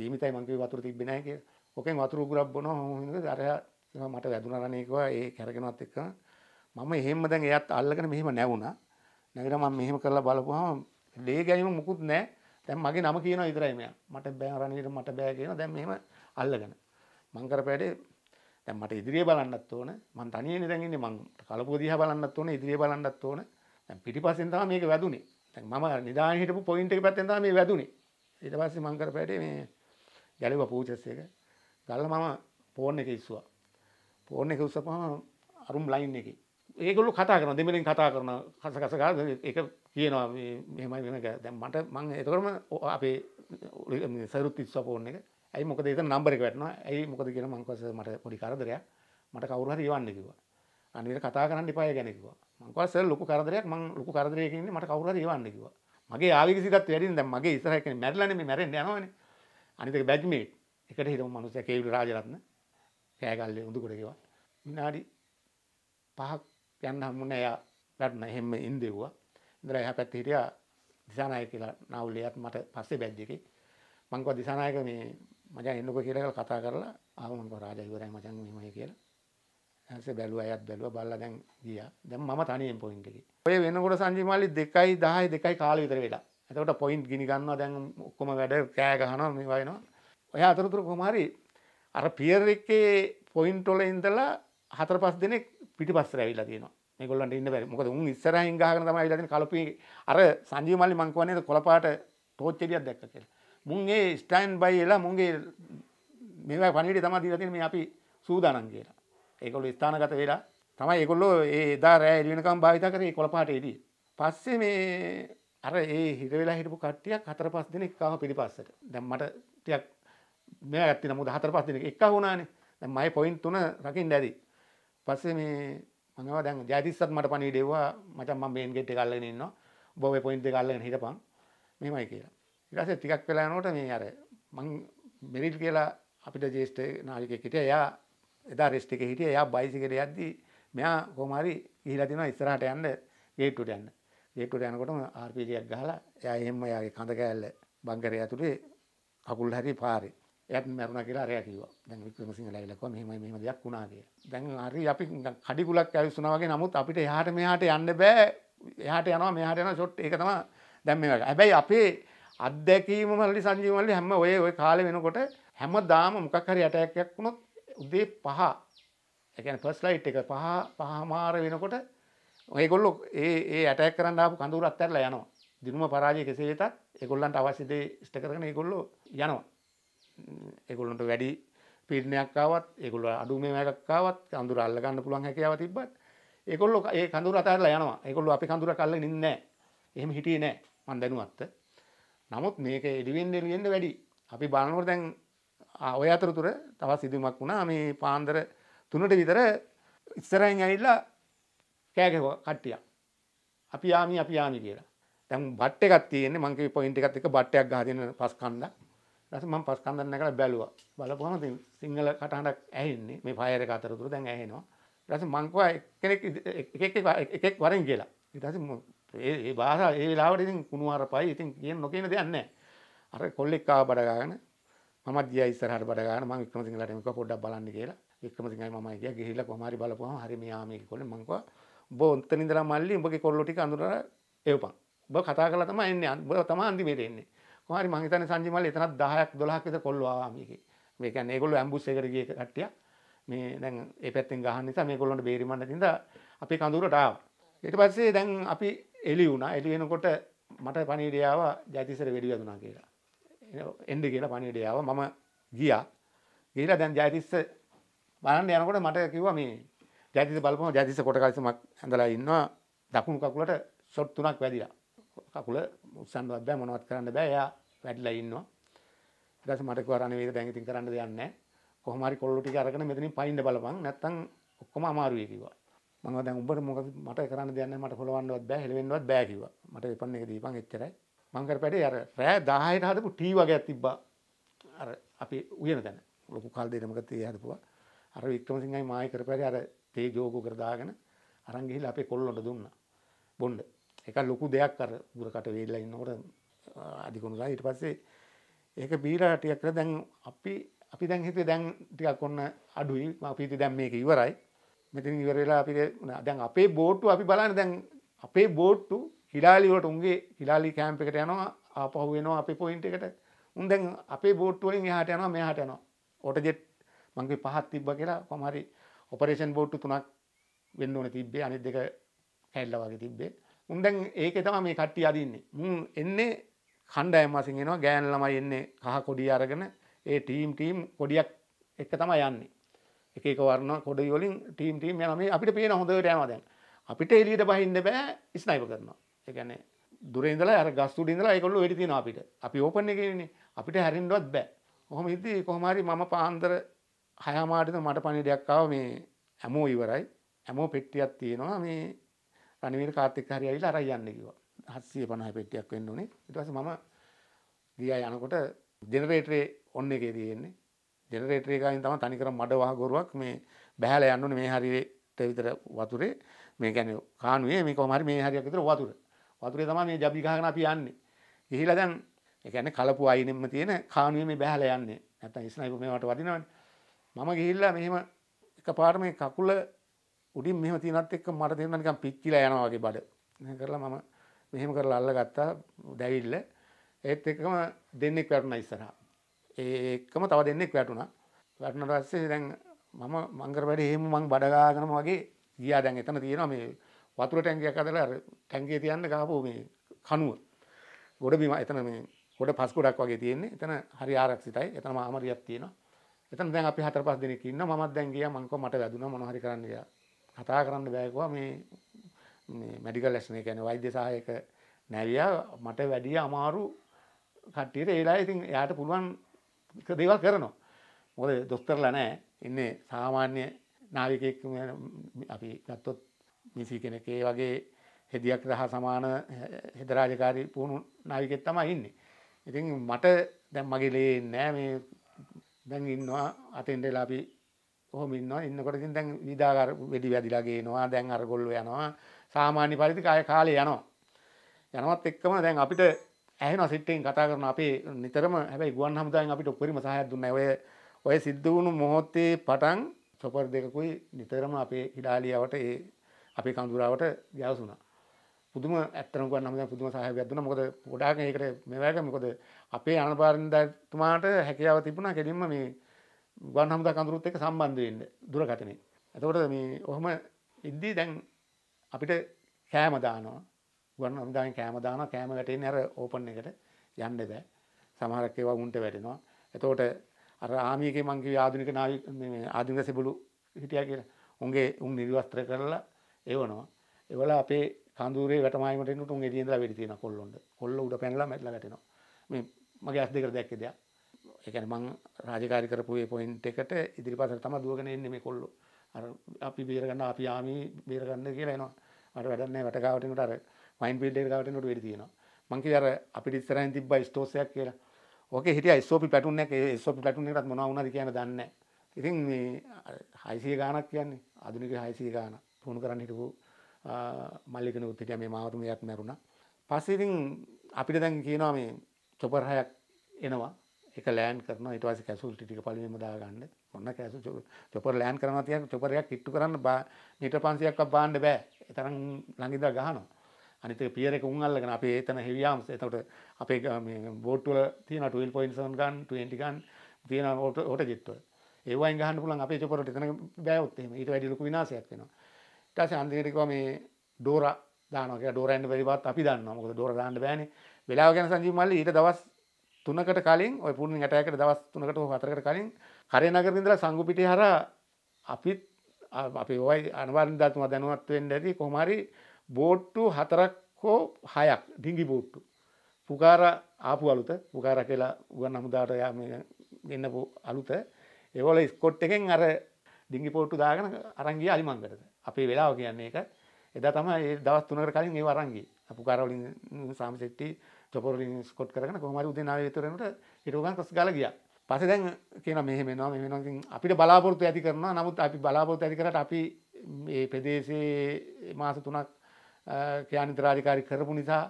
Speaker 2: සීමිතයි මං කිව්වේ වතුර තිබ්බේ නැහැ කියලා. ඔකෙන් වතුර උගුරක් බොනවා මම හින්දා අර මට වැදුනරන ඒකවා ඒ කරගෙනවත් එක්ක මම එහෙම දැන් එයත් අල්ලගෙන මෙහෙම නැවුණා. නැගිට මම මෙහෙම කරලා බලපුවාම ලේ ගැනීම මුකුත් නැහැ. දැන් මගේ නම කියනවා විතරයි මෙයා. මට බෑ රණීර මට බෑ කියනවා. දැන් මෙහෙම අල්ලගෙන. මං කරපෑඩේ දැන් මට ඉදිරියේ බලන්නත් ඕන. මං තනියෙන්නේ දැන් ඉන්නේ මං කලපුව දිහා බලන්නත් ඕන, ඉදිරියේ බලන්නත් ඕන. දැන් පිටිපස්සෙන් තමයි මේක වැදුනේ. දැන් මම නිදාන හිටපු පොයින්ට් එක පැත්තෙන් තමයි මේ වැදුනේ. ඊට පස්සේ මං කරපෑඩේ මේ ගැලුව පූචස් එක ගල්ලා මම ෆෝන් එක ඉස්සුවා ෆෝන් එක උස්සපුවම අරුම් ලයින් එකේ ඒගොල්ලු කතා කරන දෙමලින් කතා කරන කසකස ගාල එක කියනවා මෙහෙමයි වෙන දැන් මට මං එතකොටම අපේ සරුත් ඉස්සා ෆෝන් එක ඇයි මොකද එතන නම්බර එක වැටෙනවා ඇයි මොකද කියලා මං කවස මට පොඩි කරදරයක් මට කවුරු හරි යවන්න කිව්වා අනිවාර්ය කතා කරන්න එපා ගැන කිව්වා මං කවස ලොකු කරදරයක් මං ලොකු කරදරයක ඉන්නේ මට කවුරු හරි යවන්න කිව්වා මගේ ආවේග සිතත් වැඩි දැන් මගේ ඉස්සරහ කෙනෙක් මැරිලා නෙමෙයි මැරෙන්න යනවනේ අනිතක බැග්මේට් එකට හිටම මනුස්සය කේවිල රාජරත්න කෑගල්ලේ උඳුකොට ගෙවල් විනාඩි පහක් යන්න හම්බුනේ එයා වැටුණා එහෙම ඉඳෙව්වා ඉඳලා එහා පැත්තේ හිටියා දිසානායක කියලා නාවුලියත් මට පස්සේ බැජ් එකේ මං කිව්වා දිසානායක මේ මචං එන්නකෝ කියලා කතා කරලා ආව මං කිව්වා රාජා ඉවරයි මචං මෙහෙමයි කියලා ඇසේ බැලුවා අයත් බැලුවා බල්ලා දැන් ගියා. දැන් මම තනියෙන් පොයින්ට් එකේ. ඔය වෙනකොට සංජය මල්ලි 2යි 10යි 2යි කාලේ විතර වෙලා. ඇතකට පොයින්් ගිනිගන්නවා දැන් ඔක්කොම වැඩ කෑගහන මේ වයනවා ඔය අතරතුර කොමහරි අර පියරකේ පොයින්ටොල ඉන්දලා හතර පස් දෙනෙක් පිටි පස්ස ඇවිල්ලා තියෙන ගොල්ලට ඉන්න බැ මොකද උන් ඉස්සර ගහන තම ලතින කලපි අර සංජීමල්ලි මංකවනේද කොළපාට තෝච්චරියක් දැක්ක කියල මුන්ගේ ස්ටයින් බයි එලා මුන්ගේ මේ පනිට තම දීලතින මේ අපි සූදානන් කියලා ඒකොල ස්ථානගත වෙලා තමයි එකොල්ලෝ ඒ දා රෑ එලියනකම් භාවිත කරේ කොළපාට එදී පස්සේ මේ අර ඒ හිර වෙලා හිටපු කට්ටියක් හතර පස් දෙනෙක් කාව පිළිපස්සට දැන් මට ටිකක් මෙයා ඇත්ති නමුත් හතර පස් දෙනෙක් එක්ක වුණානේ දැන් මගේ පොයින්ට් තුන රකින්න ඇති පස්සේ මේ මම ආවා දැන් ජයතිස්සත් මට පණිවිඩ එවුවා මචං මම මේන් ගේට් එක අල්ලගෙන ඉන්නවා ඔබ ඔය පොයින්ට් එක අල්ලගෙන හිටපන් මෙහෙමයි කියලා ඊට පස්සේ ටිකක් වෙලා යනකොට මේ අර මං මෙරිට් කියලා අපිට ජේෂ්ඨ නායකයෙක් හිටියා එයා එදා රෙස්ට් එකේ හිටියා එයා බයිසිකලේ යද්දී මෙයා කොහොම හරි ගිහිලා තිනවා ඉස්සරහට යන්න ගේට්ටුවට යන්න ගේට්ටුවට යනකොටම ආර්පීලියක් ගහලා එයා එහෙම එයාගේ කඳ කෑල්ල බංකරය ඇතුලේ කකුල් හරි පාරේ එයත් මැරුණා කියලා අරයා කිව්වා. දැන් වික්‍රමසිංහ ලයිලා කිව්වා මෙහෙමයි මෙහෙම දෙයක් වුණා කියලා. දැන් හරි අපි කඩිකුලක් ඇවිස්සුනා වගේ නමුත් අපිට එහාට මෙහාට යන්න බෑ. එහාට යනවා මෙහාට යනවා ෂොට් ඒක තමයි දැන් මේ වගේ. හැබැයි අපේ අත්දැකීම වලදී සංජීව වලදී හැම ඔය ඔය කාලේ වෙනකොට හැමදාම මොකක් හරි ඇටැක් එකක් වුණොත් උදේ 5 ඒ කියන්නේ ෆස්ට් ලයිට් එක 5 5 මාර වෙනකොට ඒගොල්ලො ඒ ඇටැක් කරන්න ආපු කඳුරත් ඇරලා යනවා දිනුම පරාජය කෙසේ වෙතත් ඒගොල්ලන්ට අවශ්‍යදේ ඉෂ්ට කරන ඒගොල්ලෝ යනවා ඒගොල්ලොන්ට වැඩි පිරිණයක්කාවත් ඒගොල්ල අඩුමේ වැැක්කාවත් කඳුර අල්ලගන්න පුළුවන් හැකයාව තිබත් ඒකොල්ලො ඒ කඳුර අතරලා යනවා ඒකොල්ලො අපි කඳුර කල්ල නින්නෑ එහෙම හිටිය නෑ මන් දැනුවත්ත නමුත් මේක එඩිවෙන් එලියෙන්ද වැඩි අපි බලනුවර දැන් ඔය අතරතුර තවත් සිදුමක් වුණා මේ පාන්දර තුනට විතර ඉස්සරයින් ඇනිල්ලා කෑගැහුවා කට්ටියක්. අපි යාමි අපි යාමි කියලා. දැන් බට් එකක් තියෙන්නේ මං කිව්ව පොයින්ට් එකත් එක්ක බට් එකක් ගහ දෙන පස් කන්දක්. ඊට මම පස් කන්දක් නැගලා බැලුවා. බලපුවම සිංහල කටහඬක් ඇහෙන්නේ. මේ ෆයර් එක අතරතුර දැන් ඇහෙනවා. ඊට පස්සේ මං කිව්වා එක්කෙනෙක් එක එක එක වරෙන් කියලා. ඊට පස්සේ ඒ ඒ භාෂාව ඒ වෙලාවට ඉතින් කුණු හරපයි. ඉතින් කියන නොකියන දෙයක් නැහැ. අර කොල්ලෙක් ආව බඩ ගාගෙන මමත් ගියා ඉස්සරහට බඩ ගාගෙන මං වික්‍රමසිංහලට මේක පොඩ්ඩක් බලන්න කියලා. වික්‍රමසිංහයි මමයි ගියා ගිහිල්ලා කොහම හරි බලපුවම හරි මෙයා මේක කොල්ලෙක් මං කිව්වා බෝත්තනිදර මල්ලි උඹගේ කොල්ලොටි අඳුර එවපන් බ කතා කල තම එන්න අන්බ තම අන්දිමේට එන්නේ හරි මහිතන සංජිමල් එතනත් දහයක් දොලහක් විත කොල්වාමිකි මේක ඒගොල්ල ඇම්බුස් එකරගේ කට්ටිය මේ දැන් ඒ පැත්තෙන් ගහන්න නිසා මේ කොල්ලොට බේරිමන්න තිද අපි කඳුරටාව ඊට පස්සේ දැන් අපි එලි වුණා එලි වෙනකොට මට පණීඩයාව ජතිසර වැඩිය දුනා කියලා එන්ඩ කියලා පණිඩයාව මම ගියා ගීලා දැන් ජයතිස්ස බලන්න යනකොට මට කිව්වා මේ ජාතිස බලපම ජාතිස කොට කලසමක් ඇඳලා ඉන්නවා දකුණු කකුලට ෂොට් තුනක් වැඩිලා කකුල උස්සන්නවත් බෑ මොනවත් කරන්න බෑ එයා වැඩිලා ඉන්නවා ඊට පස්සේ මට කිව්වා රණවීර දැන් ඉතින් කරන්න දෙයක් නැහැ කොහොම හරි කොල්ලෝ ටික අරගෙන මෙතනින් පයින්න බලපන් නැත්තම් ඔක්කොම අමාරුයි කිව්වා මම දැන් උඹට මොකද මට කරන්න දෙයක් නැහැ මට හොලවන්නවත් බෑ හෙලවෙන්නවත් බෑ කිව්වා මට එපන් එක දීපන් එච්චරයි මං කරපැඩේ අර රෑ 10ට හදපු ටී වගේක් තිබ්බා අර අපි උයන දැන ලොකු කල් දෙනමකත් ඒ හදපුවා අර වික්‍රමසිංහයි මායි කරපැරි අර තේජෝගු කරදාගෙන අරංගෙහිල අපේ කොල්ලොට දුන්න බොන්්ඩ එක ලොකු දෙයක් කර ගුරකට වෙල්ලා ඉන්නකොට අධිකුණුලා ඊට පස්සේ ඒක බීරටියක්ට දැන් අපි අපි දැන් හිතේ දැන් ටිකක් ඔන්න අඩුයි අපිති දැම් මේක ඉවරයි මෙතින් ඉවරලා අපි දැන් අපේ බෝට්ටු අපි බලන්න දැන් අපේ බෝට්ටු හිලාලිවට උන්ගේ හිලාලි කෑම්ප එකට යනවා ආපහුවෙනවා අපි පොයින්ට එකට උන් දැන් අපේ බෝට්ටුවලින් එහට යනවා මෙහට යනවා ඔට ජෙට් මංගේ පහත් තිබ්බ කියලා කොමහරි ඔපරේෂන් බෝට්ටු තුනක් වෙන්න ඕන තිබ්බේ අනිත් දෙක කැල්ල වගේ තිබ්බේ උන්දැන් ඒක තම මේ කට්ටි අදන්නේ මුන් එන්නේ කණ්ඩයම් වසින් එෙනවා ගෑන් ළමයි එන්නේ කහ කොඩි අරගෙන ඒ ටීම් ටීම් කොඩියක් එක තම යන්නේ එකක වරන්න කොඩ වලින් ටීම් ටීම් යනම අපිට පේන හොඳට යමදැන් අපිට එලියට බහින්න බෑ ස්නයිප කරනවා එකන දුරේදල අර ගස්තු ඉදල එකොල්ල වැඩිතින අපිට අපි ඕපන එකන්නේ අපිට හැරින්ඩුවත් බෑ හොම ඉදදි කොහමරි මම පාන්දර හයමාටද මට පණිඩයක්කාව මේ ඇමෝ ඉවරයි ඇමෝ පෙට්ටියත් තියෙනවා මේ රනිවල් කාතෙක් හරි ඇවිල අරයි යන්නකිව හස්සේ පණහ පෙට්ටියක් වෙන්න ඕනේ ඉටවස මම ගිය යනකොට ජෙනරේටරේ ඔන්න එකේ තියෙන්නේ ජෙනරේටරේකායින් තම තනිකර මඩ වහගොරුවක් මේ බැහල යන්නන මේ හරිට විතර වතුරේ මේ ගැන කානුවේ මේක මරි මේ හරියක් විතර වතුර වතුරේ තම මේ ජබිගාගන අපි යන්නේ ගිහිලා දැන් එකන කලපු අයිනෙම තියෙන කානුවේ මේ බැහල යන්නේ ඇත ස්නයිප මේට වදිනවන්නේ මම ගිහිල්ලා මෙහෙම එක පාරම කකුල උඩින් මෙම තිනත් එක් මට දෙන්නකම් පිච්චිල යනවාගේ බඩ කරලා මම මෙහෙම කරලා අල්ල ගත්තා දැවිල්ල ඒත් එකම දෙන්නෙක් වැටුණ ඉස්සරහා ඒකම තව දෙන්නෙක් වැටුණා වැටුණට පස්සේ දැන් මම මංගර වැඩ එහෙම මං බඩගාගෙනම වගේ ගියා දැන් එතන තියෙනවා මේ වතුර ටැංකියක් අදලා අර ටැංකියේ තියන්න ගහපු මේ කනුව ගොඩ බිම එතන මේ ගොඩ පස් ගොඩක් වගේ තියෙන්නේ එතන හරි ආරක්ෂිතයි එතන මාමරියක් තියෙනවා එතන දැන් අපි හතර පහ දෙනෙක් ඉන්නවා මමත් දැන් ගියා මං කිව්වා මට වැදුනා මොනවා හරි කරන්න කියලා කතා කරන්න බෑ කිව්වා මේ මේ මෙඩිකල් ඇස්නේ කියන්නේ වෛද්‍ය සහායක නැරියා මට වැඩිය අමාරු කට්ටියට ඒ වෙලාවේ ඉතින් එයාට පුළුවන් දේවල් කරනවා මොකද දොස්තරලා නෑ ඉන්නේ සාමාන්‍ය නාවිකයෙක් අපි ගත්තොත් මිසි කෙනෙක් ඒ වගේ හෙදියක් රහ සමාන හෙදරාජකාරී පුහුණු නාවිකෙක් තමයි ඉන්නේ. ඉතින් මට දැන් මගේ ලේ නෑ මේ දැන් ඉන්නවා අතෙන්ට එලා අපි කොහොම ඉන්නවා ඉන්නකොට ඉතින් දැන් විදාගාර වෙඩි වැඩිලා ගේනවා දැන් අර ගොල්ලෝ යනවා සාමාන්‍ය පරිදි කාය කාලේ යනවා යනවත් එක්කම දැන් අපිට ඇහෙනවා සිට්ටෙන් කතා කරන අපේ නිතරම හැබැයි ගුවන් හමුදාවෙන් අපිට උපරිම සහායක් දුන්නා ඔය ඔය සිද්ධ වුණු මොහොතේ පටන් චොපර් දෙකකුයි නිතරම අපේ හිඩාලියාවට ඒ අපේ කඳුරාවට ගැවසුණා පුදුම ඇත්තම ගන්න හම පුදුම සහයක් දුන මොකද ගොඩාක් ඒකට මෙවැක මොකද අපේ අනපාරදතුමාට හැකියාව තිබුණා කෙලින්ම මේ ගුවන් හමුදා කඳුරුත් එක සම්බන්ධයෙන්ද දුරකටනේ ඇතකොට මේ ඔහොම ඉද්දී දැන් අපිට කෑම දානවා ගුවන් හමුදාෙන් කෑම දාන කෑම වැටෙන් ඇර ඕපන් එකට යන්න බෑ සමහරක් ඒවා උන්ට වැටෙනවා එතකොට අර ආමියගේ මංගේ ආධනික නාවි ආධික සෙබලු හිටිය කියලා උන්ගේ උන් නිර්වස්ත්‍ර කරලා එවනවා එවලා අපේ සඳුරේ වැටමයිමට එන්නට උන් එළියේ ඉඳලා වෙඩි තියෙනවා කොල්ලොන්ට. කොල්ල උඩ පැනලා මැරිලා වැටෙනවා. මේ මගේ ඇස් දෙකට දැක්ක දෙයක්. ඒ කියන්නේ මං රාජකාරී කරපු ඒ පොයින්ට් එකට ඉදිරිපසට තමයි දුවගෙන එන්නේ මේ කොල්ලෝ. අර අපි බේරගන්න අපි ආමි බේරගන්න කියලා එනවා. මට වැඩක් නැහැ වැටකාවට එනකොට අර මයින් ෆීල්ඩ් එකට ගාවට එනකොට වෙඩි තියෙනවා. මං කිව්වා අර අපිට ඉස්සරහින් තිබ්බයි ස්ටෝස් එකක් කියලා. ඕකේ හිටියා SOP පැටුන් එකක් ඒ SOP පැටුන් එකටත් මොනවා වුණාද කියන දන්නේ නැහැ. ඉතින් මේ 600 ගාණක් කියන්නේ ආධුනික 600 ගාණක් පුහුණු කරන්න හිටපු මල්ලිකන උත්තික මේ මාවරුමයක් මැරුණ. පස්සේතින් අපිට දැන් කියනවා මේ චොපරහයක් එනවා එක ලෑන් කරන ඉටවාස කැසුල් ටික පලිම දාගන්න ඔන්න කැසු චොපර ලෑන් කරන තියක් චොපරයක් ඉට්ටු කරන්න බා නිට පන්සියක් බාණ්ඩ බෑ එතරම් ලඟිද ගහනවා අනිත පියරෙක උන්ල්ලගෙන අපේ එතන හෙවියාම් එතකට අපේ බෝට්ටුවල තියෙන ටල් පොයින්සන් ගන් ටිකන් තියෙන ඕට ෝට ජිත්ව ඒවයි ගහන්න පුලන් අපේ චොපරට එතන බෑවත්තේම ඊට වැඩි ලොකු විනාසයක් වෙනවා ඊට අන්තිකටකව මේ ඩෝර දානක ඩෝරන්ට පරිපත් අපි දන්න මොක ඩෝර දාන්න බෑන වෙලා ගැන සංජී මල්ල ඊට දවස් තුනකට කලින් ඔය පුුණ ඇටයකට දවස් තුනකට හතරකට කලින් හරයනකරින්දල සංගුපිටි හර අපිත් අපි ඔයි අනවරන් දත්ම දැනුවත්වෙන් ඇති කොමරි බෝට්ටු හතරක් හෝ හයක් ඩිංගි බෝට්ටු පුකාර ආපු අලුත පුකාර කියලා ගුවන් අමුදාට යාම ගන්නපු අලුත ඒවල ස්කොට් එකෙන් අර ඩිංගි පෝට්ටු දාගන අරංගිය අලිමංගරද අපේ වෙලාව කියන්නේ එකයි. එදා තමයි දවස් 3කට කලින් ඒව අරන්ගේ. අපු කරවලින් සාමසෙට්ටි චොපරලින් ස්කොට් කරගෙන කොහොම හරි උදේ 9 විතර වෙනකොට හිටවගන් කොස් ගාලා ගියා. පස්සේ දැන් කියන මෙහෙම වෙනවා මෙහෙම වෙනවා ඉතින් අපිට බලාපොරොත්තු ඇති කරනවා. නමුත් අපි බලාපොරොත්තු ඇති කරාට අපි මේ ප්‍රදේශයේ මාස 3ක් ක්‍රියානිතරාධිකාරී කරපු නිසා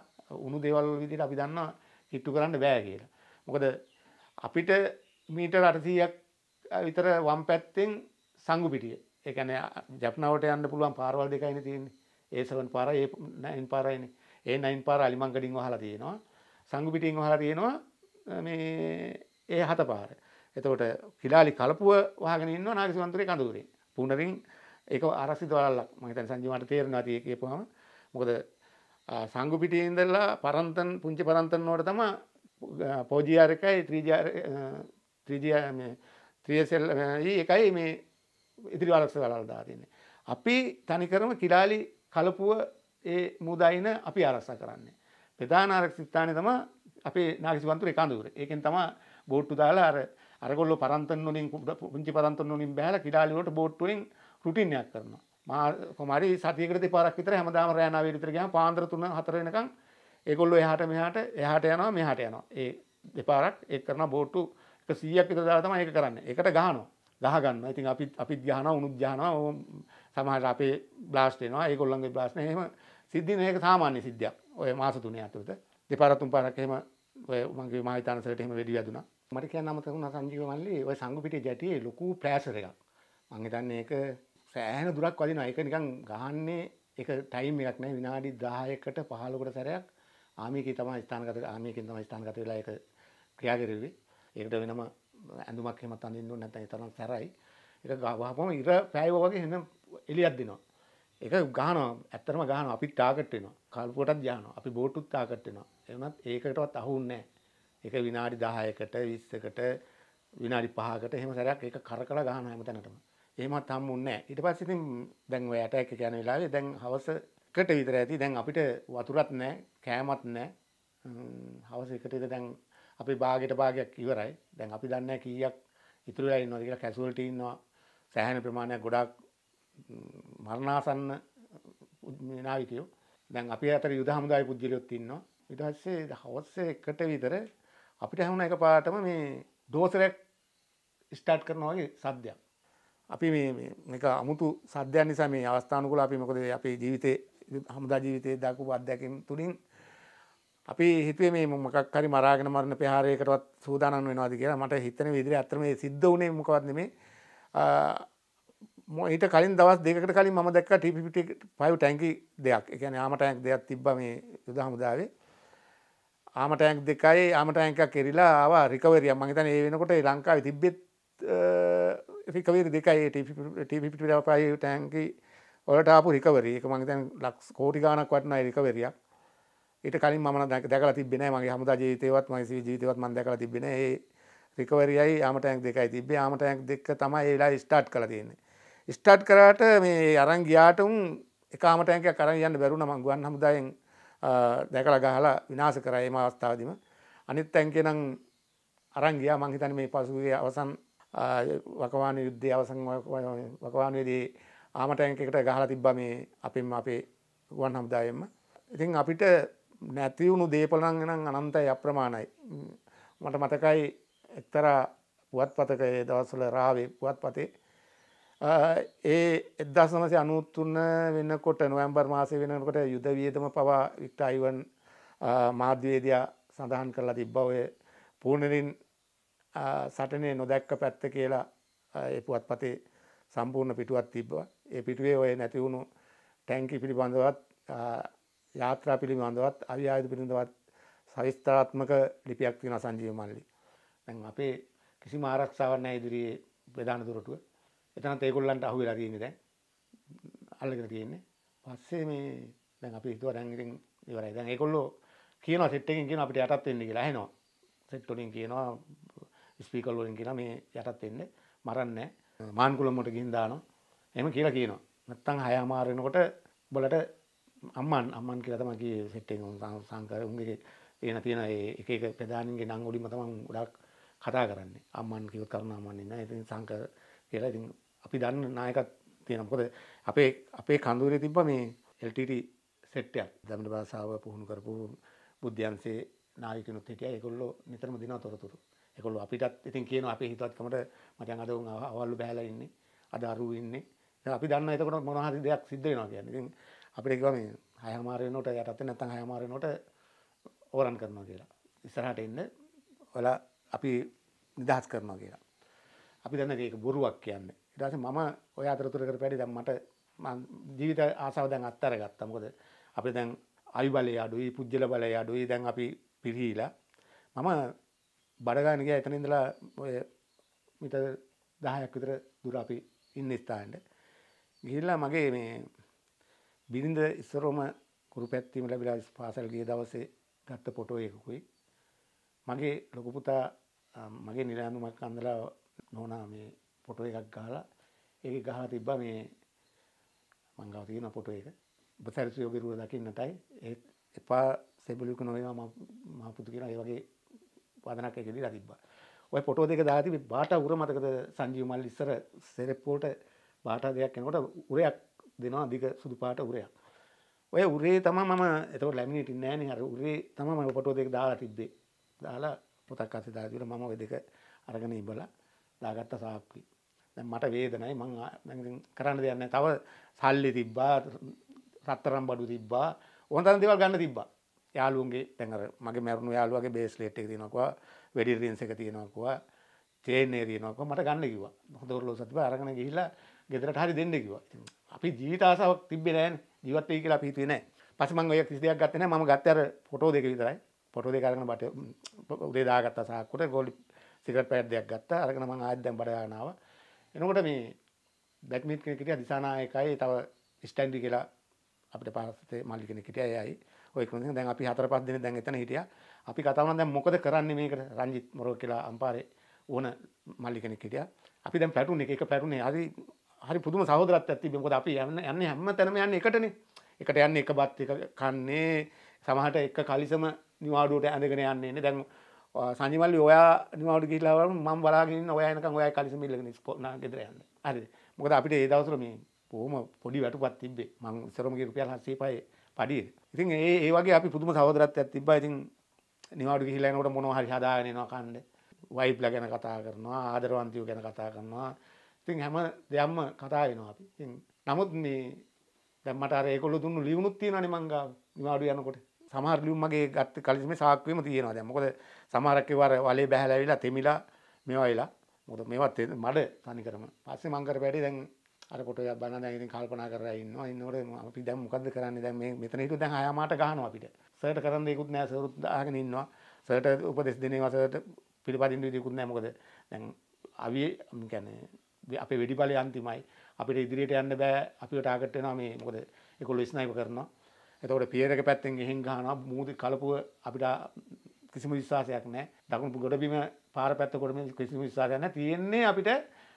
Speaker 2: උණු දේවල් විදිහට අපි දන්නවා කිට්ටු කරන්න බෑ කියලා. මොකද අපිට මීටර් 800ක් විතර වම් පැත්තෙන් සංගු පිටිය ඒකන ජප්නාවට යන්න පුළුවන් පාරවල් දෙකයින තියන්නේ ඒසවන් පාර ඒනයින් පාරයින ඒ අයින් පාර අලිමංකඩින් හලා තියෙනවා සංගුපිටින් හලා තියෙනවා මේ ඒ හත පාර එතකොට කිලාලි කලපුුව වාගෙනන්න නාගසිවන්තරය කඳුරේ පුනරින් ඒක අරසි දවල්ලක් මහිතන් සංජිමට තේරනවා තිය කියපුහම මොකද සංගුපිටියඉදල්ලා පරන්තන් පුංචි පරන්තන් නෝට තම පෝජියාරකයි ත්‍රීජාර ත්‍රීජිය ත්‍රියසෙල් එකයි මේ ඉතිරි වලක්ෂ වලල්දා තින්නේ. අපි තනිකරම කිලාලි කලපුුව ඒ මුදයින අපි ආරක්ෂ කරන්නේ. ප්‍රධාන ආරක්ෂිස්ථානය තම අපේ නාගසිවන්තුර එකඳුර ඒකෙන් තම බෝට්ටු දාලා අර අරගොල්ල පරන්තන් වලින් පුංචි පරන්තන් වලින් බැහලා කිලාලිවලට බෝට්ටුවෙන් රුටින්යක් කරනවා. මා කොමාරි සතියකට දෙපාරක් විතර හැමදාම රෑනාවේ විතර ගියාම පාන්දර 3 4 වෙනකන් ඒගොල්ලෝ එහාට මෙහාට එහාට යනවා මෙහාට යනවා. ඒ දෙපාරක් ඒක කරන බෝට්ටු 100ක් විතර දාලා තමයි ඒක කරන්නේ. ඒකට ගහනවා. ගහගන්න ඉතින් අපි අපිත් ගහන උනුත් ගහනවා ඕ සමහර අපේ බ්ලාස්ට් වෙනවා ඒගොල්ලන්ගේ බ්ලාස්ට් එහෙම සිද්ධින ඒක සාමාන්‍ය සිද්ධියක් ඔය මාස තුනේ ඇතුළත දෙපාරක් තුන් පාරක් එහෙම ඔය මගේ මහිතානසලට එහෙම වෙඩි වැදුනා මට කියන්න අමතක වුණා සංජීව මල්ලී ඔය සංගුපිටේ ජැටියේ ලොකු ප්ලෑස්ටර් එකක් මම හිතන්නේ ඒක සෑහෙන දුරක් වදිනවා ඒක නිකන් ගහන්නේ ඒක ටයිම් එකක් නෑ විනාඩි 10කට 15කට සැරයක් ආමේකේ තමයි ස්ථානගත ආමේකෙන් තමයි ස්ථානගත වෙලා ඒක ක්‍රියා කෙරුවේ ඒකට වෙනම ඇඳුමක් හෙම තඳින්න නැත තරම් සැරයි එක ගවහපම ඉර පැයි වගේ හෙන එලියක් දෙනවා එක ගාන ඇත්තරම ගාන අපි ටාකට්ටෙනවා කල්පුවටත් යාන අපි බෝටුත් තාකට්ටෙනවා එමත් ඒකටවත් අහුන්නෑ එක විනාඩි දාහයකට විස්සකට විනාඩි පහකට හෙම සැරයක් එක කර කළ ගාන හැම තැනටම ඒමත් හම් උන්න ඉට පස්සිතින් දැන්ව යට එක කියන වෙලාේ දැන් හවසකට විතර ඇති දැන් අපිට වතුරත් නෑ කෑමත් නෑ හවස එකට දැන් අපි භාගට භාගයක් ඉවරයි දැන් අපි දන්න කීයක් ඉතුරයි නොද කියලා කැසුල්ට ඉන්නවා සෑහන ප්‍රමාණයක් ගොඩක් මරණාසන්න නාවිකයෝ දැන් අපි අතර යුද හමුදායි පුද්ජලයොත් ඉන්නවා ඉටහස්සේ හවස්සේ එකට විතර අපිට හැමුණ එක පාටම මේ දෝසරයක් ස්ටාට් කරනවාගේ සද්‍යයක් අපි එක අමුතු සද්‍යයන් නිසා මේ අවස්ථානකුල අපි මොකද අපේ ජීවිතය හමුදා ජීවිතය දකු අධ්‍යැකින් තුළින් අපි හිතුවේ මේ මොකක් හරි මරාගෙන මරණ ප්‍රහාරයකටවත් සූදානම් වෙනවාද කියලා මට හිතන විදිහට ඇත්තටම මේ සිද්ධ වුණේ මොකවත් නෙමේ ඊට කලින් දවස් දෙකකට කලින් මම දැක්කා TPP5 ටැංකි දෙයක්. ඒ කියන්නේ ආම ටැංක් දෙකක් තිබ්බා මේ යුද හමුදාවේ. ආම ටැංක් දෙකයි ආම ටැංක් එකක් එරිලා ආවා රිකවරියක්. මම හිතන්නේ ඒ වෙනකොට ලංකාවේ තිබ්බෙත් රිකවරි දෙකයි TPP5 ටැංකි වලට ආපු රිකවරි. ඒක මම හිතන්නේ ලක්ෂ කෝටි ගාණක් වටිනා රිකවරියක්. ඊට කලින් මම දැකලා තිබෙන මගේ හමුදා ජීතවත් මයිසි ජීතවත් මන් දැකලා තිබෙන ඒ රිකවරියයි ආමටයන් දෙකයි තිබේ ආමටයන් දෙක තමයි ඒලා ස්ටාට් කළ තියන්නේ ස්ටාට් කරාට මේ අරන් ගියාටුම් එකමටයක කරන්න යන්න බැරුණ මං ගුවන් හමුදායෙන් දැකල ගහලා විනාස කරයම අවස්ථාවදීම අනිත් තැන්කෙනම් අරන් ගියා මංහිතන මේ පසුගේ අවසන් වකවාන යුද්ධය අවසන් වකවානයේදී ආමටයන්කට ගහලා තිබ්බ මේ අපිම අපේ ගුවන් හමුදායෙන්ම ඉතින් අපිට නැතිවුණු දේපලන් එනම් අනන්තයි අප්‍රමාණයි. මට මතකයි එක්තර පුවත් පතකයේ දවස්සල රාවේ පුවත් පතේ. ඒ එදදාසමසය අනුත්තුන්න වෙන්නකොට නොවම්බර් මාසය වෙනකොට යුදවියදම පවා වික්ට අයිවන් මාධ්‍යවේදයා සඳහන් කරලා තිබ්බවය පූර්ණරින් සටනේ නොදැක්ක පැත්ත කියලා පුවත් පතේ සම්පූර්ණ පිටුවත් තිබ්බ ඒ පිටුවේ ඔය නැතිවුණු ටැංකි පිළිබඳවත් යාත්‍රා පිළිබඳවත් අවිආයුධ පිළිබඳවත් සවිස්තරාත්මක ලිපියක් තියෙනවා සංජීව මල්ලි. දැන් අපේ කිසිම ආරක්ෂාවක් නැහැ ඉදිරියේ ප්‍රධාන දොරටුව. එතනත් ඒගොල්ලන්ට අහු වෙලා තියෙන්නේ දැන්. අල්ලගෙන තියෙන්නේ. පස්සේ මේ දැන් අපි හිතුවා දැන් ඉතින් ඉවරයි. දැන් ඒගොල්ලෝ කියනවා සෙට් එකෙන් කියනවා අපිට යටත් වෙන්න කියලා. ඇහෙනවා. සෙට් වලින් කියනවා ස්පීකර් වලින් කියනවා මේ යටත් වෙන්න. මරන්නේ නැහැ. මාන්කුලම් වලට ගිහින් දානවා. එහෙම කියලා කියනවා. නැත්තම් හය අමාරු වෙනකොට උඹලට අම්මන් අම්මන් කියලා තමයි ගියේ සෙට් එකේ සංකර උන්ගේ එන තියෙන එක එක ප්‍රධානීන්ගේ නම් වලින්ම තමයි ගොඩක් කතා කරන්නේ අම්මන් කිව්වොත් කරුණා අම්මන් ඉන්න ඉතින් සංකර කියලා ඉතින් අපි දන්න නායකත් තියෙනවා මොකද අපේ අපේ කඳුරේ තිබ්බා මේ LTT සෙට් එකක් දමිළ භාෂාව පුහුණු කරපු බුද්ධයන්සේ නායකනුත් හිටියා ඒගොල්ලෝ නිතරම දෙනවා තොරතුරු ඒගොල්ලෝ අපිටත් ඉතින් කියනවා අපේ හිතවත්කමට මචං අද උන් අවල්ලු බහැලා ඉන්නේ අද අරුව ඉන්නේ දැන් අපි දන්නා එතකොට මොනවා හරි දෙයක් සිද්ධ වෙනවා කියන්නේ ඉතින් අපිට කිව්වා මේ හය හමාර වෙනකොට යටත් නැත්නම් හය හමාර වෙනකොට ඕරන් කරනවා කියලා. ඉස්සරහට එන්න ඔයාලා අපි නිදහස් කරනවා කියලා. අපි දන්න ඒක බොරුවක් කියන්නේ. ඊට පස්සේ මම ඔය අතරතුර කරපු වැඩි දැන් මට ජීවිත ආසාව දැන් අත්හැරගත්තා. මොකද අපිට දැන් ආයු බලය අඩුයි, පුජ්‍යල බලය අඩුයි. දැන් අපි පිරිහිලා මම බඩගාන ගියා එතන ඉඳලා ඔය මීටර් 10ක් විතර දුර අපි ඉන්න ස්ථානෙට. ගිහිල්ලා මගේ මේ බිරිඳ ඉස්සරෝම කුරු පැත්වීම ලැබිලා පාසල්ගේ දවසේ ගත්ත පොටෝ එකකුයි. මගේ ලොකපුතා මගේ නිරෑඳුමක් අඳලා නොනා මේ පොටෝ එකක් ගහලා ඒ ගහ තිබ්බ මේ මංගව තියෙන පොටෝ එක බසැරසු යෝගිරුව දකින්නටයි ඒත් එපා සැබලුක නොවේවා මහපුතු කියෙන ඒ වගේ පදනක් එකෙදී තිබ්බා ඔය පොටෝ දෙක දාති බාට උර මතකද සංජීව මල් ඉස්සර සෙරෙප්පෝට බාටා දෙයක් එනකොට උරයක් දෙනවා දිග සුදු පාට උරයක් ඔය උරේ තම ම එතකට ලැමිනිට නෑන හර උරේ තම ම පොටෝ දෙක දාලා තිබ්බේ දාලා පොතක් අසේ දාතිර මම ඔය දෙක අරගෙන ඉබලා දාගත්ත සාක්කි දැන් මට වේදනයි මං කරන්න දෙයන්න තව සල්ලි තිබ්බා රත්තරම් බඩු තිබ්බා ඕන්තන් දෙවල් ගන්න තිබ්බා යාලුන්ගේ තැඟර මගේ මැරුණු යාලුවගේ බේස් ලේට් එක තියෙනකවා වැඩිරින්ස එක තියෙනකවා චේනේරීනක මට ගන්න කිව හොදරලෝ සතිබ අරගෙන ගහිලා ගෙදරට හරි දෙන්න කිවා අපි ජීවිතාසාවක් තිබේ නෑන් ජීවත්තය කියලා පිහිතේ නෑ පසමං ඔය කිසි දෙයක් ගත්තන ම ගත්තර පොටෝ දෙක විතරයි පොටෝ දෙකරන බට උදේ දාගත්තා සහක්කොට ගොලි සිකට පැත් දෙයක් ගත්ත අරගෙන මං ආදැම් බඩගනාව එනකොට මේ බැක්මිත් කෙනෙකට දිසානායකයි තව ස්ටන්ඩි කියලා අපට පහසේ මල්ලි කෙනෙ කිටිය යයි ඔයකන දැන් අපි හතර පස් දෙන දැන් එතන හිටිය අපි කතාවන දැන් මොකද කරන්නේ මේකට රංජිත් මොරෝ කියලා අම්පාරේ ඕන මල්ලි කෙනෙක් හිටිය අපි දැන් පැටුන එක පැටුනේ හරි හරි පුදුම සහෝදරත්වයක් තිබේ මොකද අපි යන්න යන්නේ හැම තැනම යන්නේ එකටනේ එකට යන්නේ එක බත් එක කන්නේ සමහරට එක කලිසම නිවාඩුවට ඇඳගෙන යන්නේ නේ දැන් සංජිමල්ලි ඔයා නිවාඩු ගිහිල්ලා වරම මම බලාගෙන ඉන්න ඔයා එනකන් ඔයා කලිසම ඉල්ලගෙන ස්පෝනා ගෙදර යන්න හරිද මොකද අපිට ඒ දවස්වල මේ බොහොම පොඩි වැටුපක් තිබ්බේ මම ඉස්සරම ගිය රුපියල් 700යි පඩිය ඉතින් ඒ ඒ වගේ අපි පුදුම සහෝදරත්වයක් තිබ්බා ඉතින් නිවාඩු ගිහිල්ලා එනකොට මොනවා හරි හදාගෙන එනවා කන්නේ වයිප්ලා ගැන කතා කරනවා ආදරවන්තියෝ ගැන කතා කරනවා ඉතින් හැම දෙයක්ම කතා වෙනවා අපි. ඉතින් නමුත් මේ දැන් මට අර ඒගොල්ලෝ දුන්නු ලියුමුත් තියෙනවානේ මං ගාව. නිවාඩු යනකොට. සමහර ලියුම් මගේ ගත්ත කලින් මේ සාක්කුවෙම තියෙනවා දැන්. මොකද සමහරක් ඒවා වලේ බැහැලා ඇවිල්ලා තෙමිලා මේවා එලා. මොකද මේවත් මඩ තනිකරම. පස්සේ මං කරපැටි දැන් අර පොටයක් බන්න දැන් ඉතින් කල්පනා කරලා ඉන්නවා. ඉන්නකොට අපි දැන් මොකද්ද කරන්නේ? දැන් මේ මෙතන හිටු දැන් අයමාට ගහනවා අපිට. සර්ට කරන්න දෙයක්වත් නැහැ. සර්ට දාගෙන ඉන්නවා. සර්ට උපදෙස් දෙනවා. සර්ට පිළිපදින්න විදිහකුත් නැහැ. මොකද දැන් අවිය කියන්නේ අපේ වෙඩිපලේ අන්තිමයි අපිට ඉදිරියට යන්න බෑ අපිට ටාගට් වෙනවා මේ මොකද ඒගොල්ලෝ ස්නයිපර් කරනවා එතකොට පියර් එක පැත්තෙන් එහෙන් ගහනවා මූදි කලපුව අපිට කිසිම විශ්වාසයක් නැහැ දකුණු ගොඩබිම පාර පැත්ත කොටම කිසිම විශ්වාසයක් නැහැ තියෙන්නේ අපිට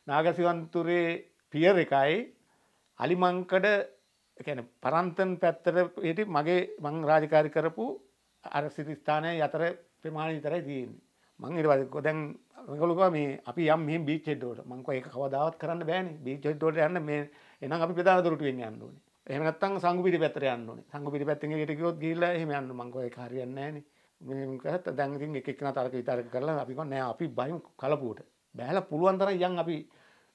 Speaker 2: නාගසිවන්තුරේ පියර් එකයි අලිමංකඩ කියන්නේ පරන්තන් පැත්තට හිටි මගේ මං රාජකාරී කරපු අර සිටි ස්ථානය අතර ප්‍රමාණය විතරයි තියෙන්නේ මං ඊට පස්සේ දැන් මකලක මේ අපි යම් මෙ බීච් ෙඩ්ඩෝට මංක එක කවදාවත් කරන්න බෑන බීච් ෙඩ්ඩෝට යන්න මේ එනම් අපි ප්‍රධා දුරටුවෙන් යන්නුන එහමත්තන් සංගපිට පැතර යන්නන සංගපිට පැත්තෙන් ටකොත් ගිල්ල හම යන්න මංකව කාරයන්නන මේකත් දැන්තින් එකක්න තරක විතාරක කරලා අපික නෑ අපි බයිම් කලපුූට බෑල පුළුවන්තර යන් අපි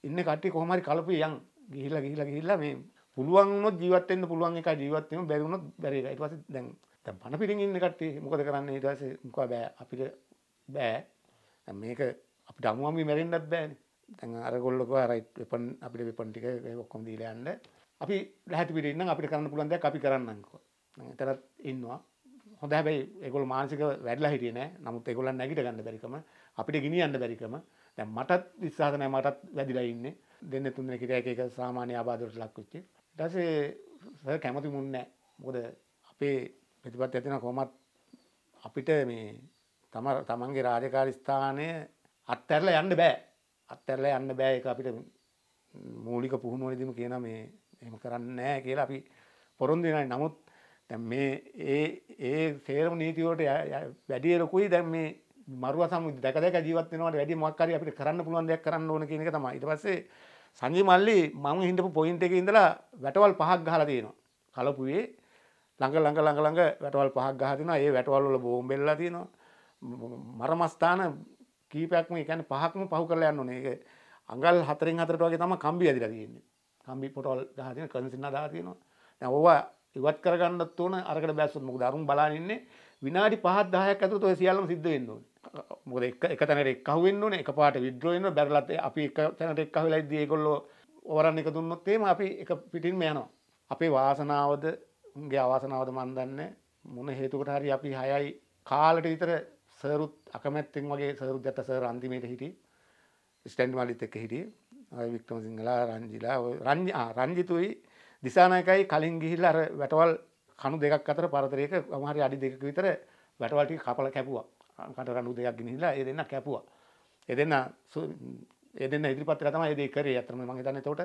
Speaker 2: ඉන්න කට්ටි කොහමරි කලපු යන් ගිහිල්ලා ගිහිලා ගිහිල්ලා මේ පුළුවන්ොත් ජීවත්තෙන්න්න පුළුවන් එක ජීවත්තම බැරුණොත් බැරිගයිටවස දැන් පණ පිරිින් ඉන්න කටේ මොකද කරන්න ඉටස මක බෑ අපිට බෑ මේක අප ඩම්වාමි මැරෙන්න්නත් බෑන තැන් අරගොල්ලක රයිට් වෙපන් අපිට වෙපන්ටික ඔක්කොම් දීලයන්ඩ අපි ලැහැටිපිටන්න අපිට කරන්න පුළන්ද අපි කරන්නකෝ තරත් ඉන්නවා හොඳ හැබයි එකගොල් මානසික වැඩලා හිටිය නෑ නමුත් එකොලන් නැගිට ගන්න බැරිකම අපිට ගිනි අන්න බැරිකම දැ මටත් විස්සාහනෑ මටත් වැදිලා ඉන්න දෙන්න තුන්න කිට එක සාමාන්‍ය ආබාදරට ලක්කුච්චේ දසේ කැමති මුන්නෑ මොකද අපේ ප්‍රතිපත් ඇතින කොමත් අපිට මේ තම තමන්ගේ රාජකාරි ස්ථානය අත්තැරල යන්න බෑ අත්තැරල යන්න බෑ එක අපිට මූලික පුහුණුවලදිම කියන මේ එම කරන්න නෑ කියලා අපි පොරොන්දිනයි නමුත් දැ මේ ඒ ඒ සේරම නීතිවට වැඩිය ලොකුයි දැන් මේ මරුව සම දැකදක ජීවත්වනට වැඩි මක්කාර අපිට කරන්න පුළුවන් දෙයක් කරන්න ඕන කියන තම ඉට පස්සේ සංජි මල්ලි මම හිටපු පොයින්ට එක ඉඳලා වැටවල් පහක් ගහල තියෙනවා කලපුයේ ළඟ ළඟ ළඟ ළඟ වැටවල් පහක් ගහතිනවා ඒ වැටවල්ල බෝම්බෙල්ලා තියෙනවා මරමස්ථාන කීපයක්ම එකැන පහක්ම පහු කරලා යන්න ඕනේ ඒක අඟල් හතරෙන් හතරට වගේ තම කම්බි ඇදිලා තියෙන්නේ. කම්බි පොටවල් ගහලා තියෙන කන්සින්න දාලා තියෙනවා. දැන් ඕවා ඉවත් කරගන්නත් ඕන අරකට බැස්සොත් මොකද අරුන් බලන් ඉන්නේ විනාඩි 5ක් 10ක් ඇතුළත ඔය සියල්ලම සිද්ධ වෙන්න ඕනේ. මොකද එක එක තැනට එක්කහු වෙන්න ඕනේ. එකපාරට විඩ්‍රෝ වෙන්න බැරලත් අපි එක තැනට එක්කහු වෙලා ඉද්දී ඒගොල්ලෝ ඕවරන් එක දුන්නොත් එහෙම අපි එක පිටින්ම යනවා. අපේ වාසනාවද උන්ගේ අවාසනාවද මන් දන්නේ මොන හේතුවකට හරි අපි 6යි කාලට විතර සරුත් අකමැත්තෙන් වගේ සරුත් ගැත සර් අන්තිමේට හිටිය ස්ටන්ඩ් මලිත් එක්ක හිටිය වික්ටම සිංහලා රංජිලා රංජ රංජිතුයි දිසානයකයි කලින් ගිහිල්ල අර වැටවල් කණු දෙකක් අතර පරතරයක මහරි අඩි දෙක විතර වැටවල්ටි කපල කැපුවා කට කණු දෙයක් ගිනිහිලා ඒ දෙන්න කැපුවා එදන්න එදන්න ඉදිරිපත් තම ඒදේ කරේ අතරම මහිතන්න තොට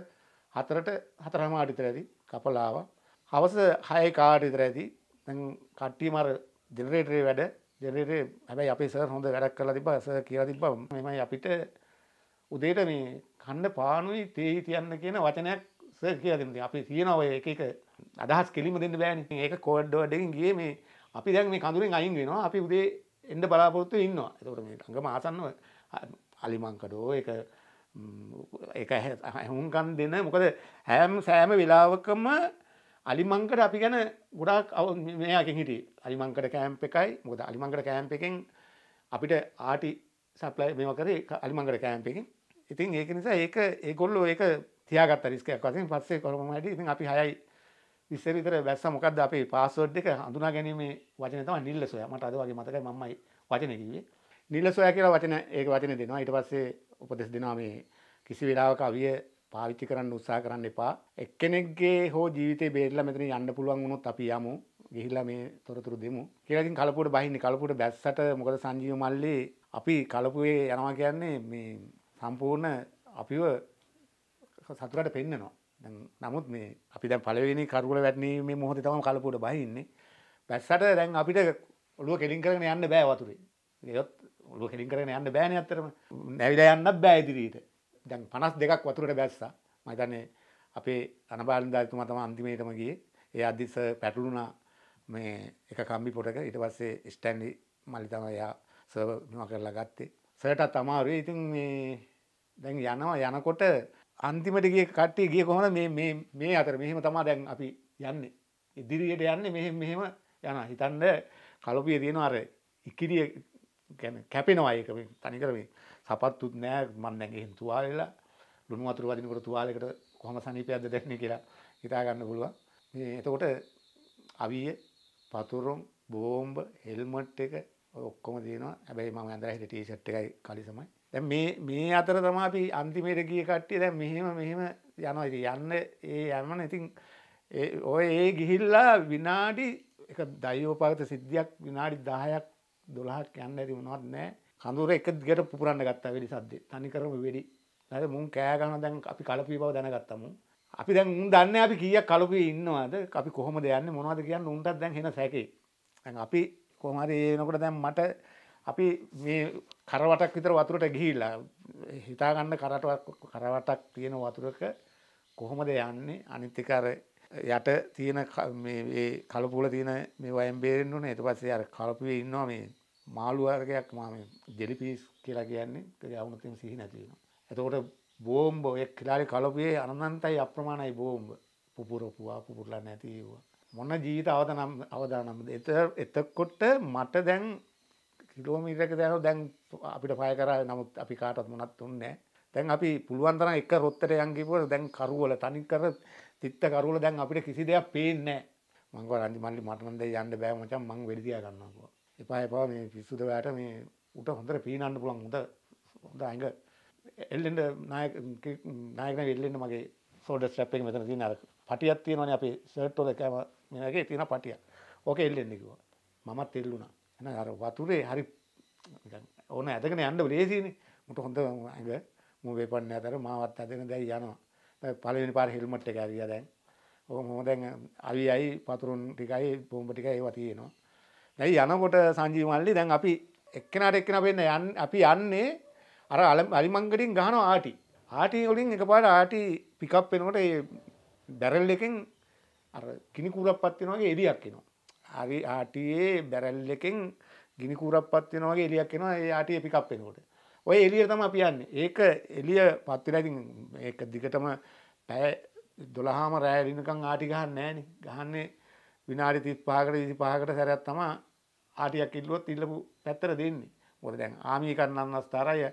Speaker 2: හතරට හතරම අඩිතර ඇති කපලාව හවස හය කාඩිතර ඇති කට්ටීමර ජෙනරේටරේ වැඩ ජනට හැබැයි අපි සර් හොඳ වැඩක් කලා තිබ ස කියලා තිබ මෙමයි අපිට උදේට මේ කණ්ඩ පානුයි තේ තියන්න කියන වචනයක් සර් කියලද අපි තියනව එක එක අදහස් කෙලිම දෙන්න බෑන් ඒක කෝඩ්ඩඩින් ගේ මේ අපි දැන් මේ කඳුරින් අයින් වෙනවා අපි උදේ එන්ඩ බලාපොරොත්තු ඉන්නවා එතකට මේ ඟම ආසන්නව අලිමංකඩෝ එක එක ඇහුම්කන් දෙන්න මොකද හැම් සෑම වෙලාවකම අලිමංකට අපි ගැන ගොඩක් අව මෙයාකින් හිටි අලිමංකට කෑම්ප එකයි මොකද අලිමංකට කෑම්ප එකෙන් අපිට ආටි සැප්ලයි මෙම කරේ අලිමංකට කෑම්පකින් ඉතින් ඒක නිසා ඒක ඒගොල්ලෝ ඒක තියාගත් රිස්කයක් වසින් පස්සේ කොරමට ඉතින් අපි හයයි විස්සරිතර බැස්ස මොකක්ද අපේ පාසෝඩ් එක හඳුනා ගැනීමේ වචන තම නිල්ල සොය මට අද වගේ මතකයි මමයි වචන කිවේ නිල්ල සොය කියලා වචන ඒක වචන දෙනවා ඊට පස්සේ උපදෙස් දෙනා මේ කිසි වෙලාවක අවිය පාවිච්චි කරන්න උත්සා කරන්න එපා එක්කෙනෙක්ගේ හෝ ජීවිතේ බේරලා මෙතන යන්න පුළුවන් වුණොත් අපි යමු ගිහිල්ලා මේ තොරතුරු දෙමු කියලා ඉතින් කලපුවට බහින්නේ කලපුවට බැස්සට මොකද සංජීව මල්ලේ අපි කලපුවේ යනවා කියන්නේ මේ සම්පූර්ණ අපිව සතුරට පෙන්න්නනවා නමුත් මේ අපි දැ පලවෙනි කරුල වැටනීම මොහොත තම කලපුට බහින්නේ පැස්සට දැන් අපිට ඔලුව කෙලින් කරන යන්න බෑ වතුරේ ඒත් ඔලුව කෙලින් කරන යන්න බෑන අතරම නැවිලා යන්න බෑදිරීට දැන් පනස් දෙකක් වතුරට බැස්සා මතන්නේ අපේ අනබාලධාතුම තම අන්තිමේටමගේ ඒ අදිස පැටලුණා මේ එක කම්බි පොටක ඉට පස්සේ ස්ටන්ඩි මලිතම එයා සර්ම කරලා ගත්තේ සටත් අමාරුවේ ඉතින් මේ දැන් යනවා යනකොට අන්තිමටගේ කට්ටේ ගිය කොහොන මේ අතර මෙහෙම තමා දැන් අපි යන්න ඉදිරියට යන්න මෙ මෙහෙම යන හිතන්ද කලපිය තියෙන අර ඉකිරිය කැපෙනවා ඒක තනිකරමේ සපත්තුත් නෑ මන් නැගෙන් තුවාලලා ලුණු අතුර වදිනකොට තුවාලෙකට කොහොම සනීපයක්ද දැනෙන්නේ කියලා හිතා ගන්න පුළුවන්. මේ එතකොට අවිය පතුරුම් බෝම්බ හෙල්මට් එක ඔක්කොම දෙනවා. හැබැයි මම ඇඳලා හිටිය ටී-ෂර්ට් එකයි කලිසමයි. දැන් මේ මේ අතර තමයි අපි අන්තිමේට ගිය කට්ටිය දැන් මෙහෙම මෙහෙම යනවා. ඉතින් යන්න ඒ යන්න ඉතින් ඔය ඒ ගිහිල්ලා විනාඩි එක දෛවෝපගත සිද්ධියක් විනාඩි 10ක් 12ක් යන්න ඇති මොනවත් නැහැ. කඳුර එක ගෙට පුරන්න ගත්තා වෙඩි සද්දේ තනි කරම වෙඩි ඇද මුන් කෑගන දැන් අපි කලපී බව දැනගත්තමු අපි දැන් උන් දන්න අපි කිය කලපී ඉන්නවාද අපි කොහොම දෙයන්න මොනවද කියන්න උන්ටත් දැන් හෙන සැකේ ඇ අපි කොහමරි ඒනකොට දැන් මට අපි මේ කරවටක් විතර වතුරට ගිහිල්ලා හිතාගන්න කරටක් කරවටක් තියෙන වතුරක කොහොමද යන්නේ අනිත්‍යකර යට තියෙන කලපුල තියෙන මේ වයම් බේරෙන්න්නන එත පස්සේ අර කලපුවේ ඉන්නවා මේ මාළු වර්ගයක් මම ජෙලිපිස් කියලා කියන්නේ ඒ අවුනතින් සිහි නැති වෙනවා. එතකොට බෝම්බ ඔය කිලාලි කලපුවේ අනන්තයි අප්‍රමාණයි බෝම්බ. පුපුරපුවා පුපුරලා නැති ඒවා. මොන ජීවිත අවදානම් අවදානම්ද? එත එතකොට මට දැන් කිලෝමීටරක දැනු දැන් අපිට පය කරා නමුත් අපි කාටවත් මොනවත් දුන්නේ දැන් අපි පුළුවන් තරම් එක රොත්තට යන් ගිහුවා දැන් කරුවල තනි කර තිත්ත කරුවල දැන් අපිට කිසි දෙයක් පේන්නේ නැහැ. මං කිව්වා රන්දි මල්ලි මට නම් දැන් යන්න බෑ මචං මං වෙඩි තියා ගන්නවා කිව්වා. එපා එපා මේ පිස්සුද වැට මේ උට හොඳට පීනන්න පුළන් හොඳ හොඳ ඇඟ එල්ලෙන්ට නායක නායකන වෙල්ලෙන්න්න මගේ සෝඩ ස්ටප් එක මෙතන තින පටියත් තියෙනවන අපි සර්ට්ටෝල එකම මේගේ තියෙන පටිය ඕක එල්ලෙන්නෙකිව මමත් එල්ලුණා එන අර වතුරේ හරි ඕන ඇතකන යන්න ලේසින මට හොඳ ඇඟ මුවේ පන්න අතර මාවත් අදන දැයි යනවා පලවෙනි පාර හෙල්මට් එක ඇරිය දැන් ඕක හොම දැන් අවි අයි පතුරුන් ටිකයි පෝම්පටික ඒවා තියෙනවා ඇයි යනකොට සංජී මල්ලි දැන් අපි එක්කෙනට එක්කෙන පෙන්න යන් අපි යන්නේ අර අල අලිමංගටින් ගහන ආටි ආටිගොලින් එක පාට ආටි පිකප් වෙනකොට බැරල් එකෙන් ගිනිකූරක් පත්වෙනවාගේ එරියක් එනවා හරි ආටියේ බැරැල් එකෙන් ගිනිකූරක් පත්වෙනවාගේ එලියක් එනවා ඒ ආටිය පිකප් වෙනකොට ඔය එලිය තම අපියන්න ඒක එලිය පත්වෙලාති ඒක දිගටම පැය දොළහාම රෑලිනකං ආටි ගහන්න නෑන ගහන්නේ විනාඩි තිස් පහකට විසි පහකට සැරයක් තමා ආටියක් ඉල්ලුවත් ඉල්ලපු පැත්තර දෙන්නේ මොද දැන් ආමිකන්නන්න ස්ථාරය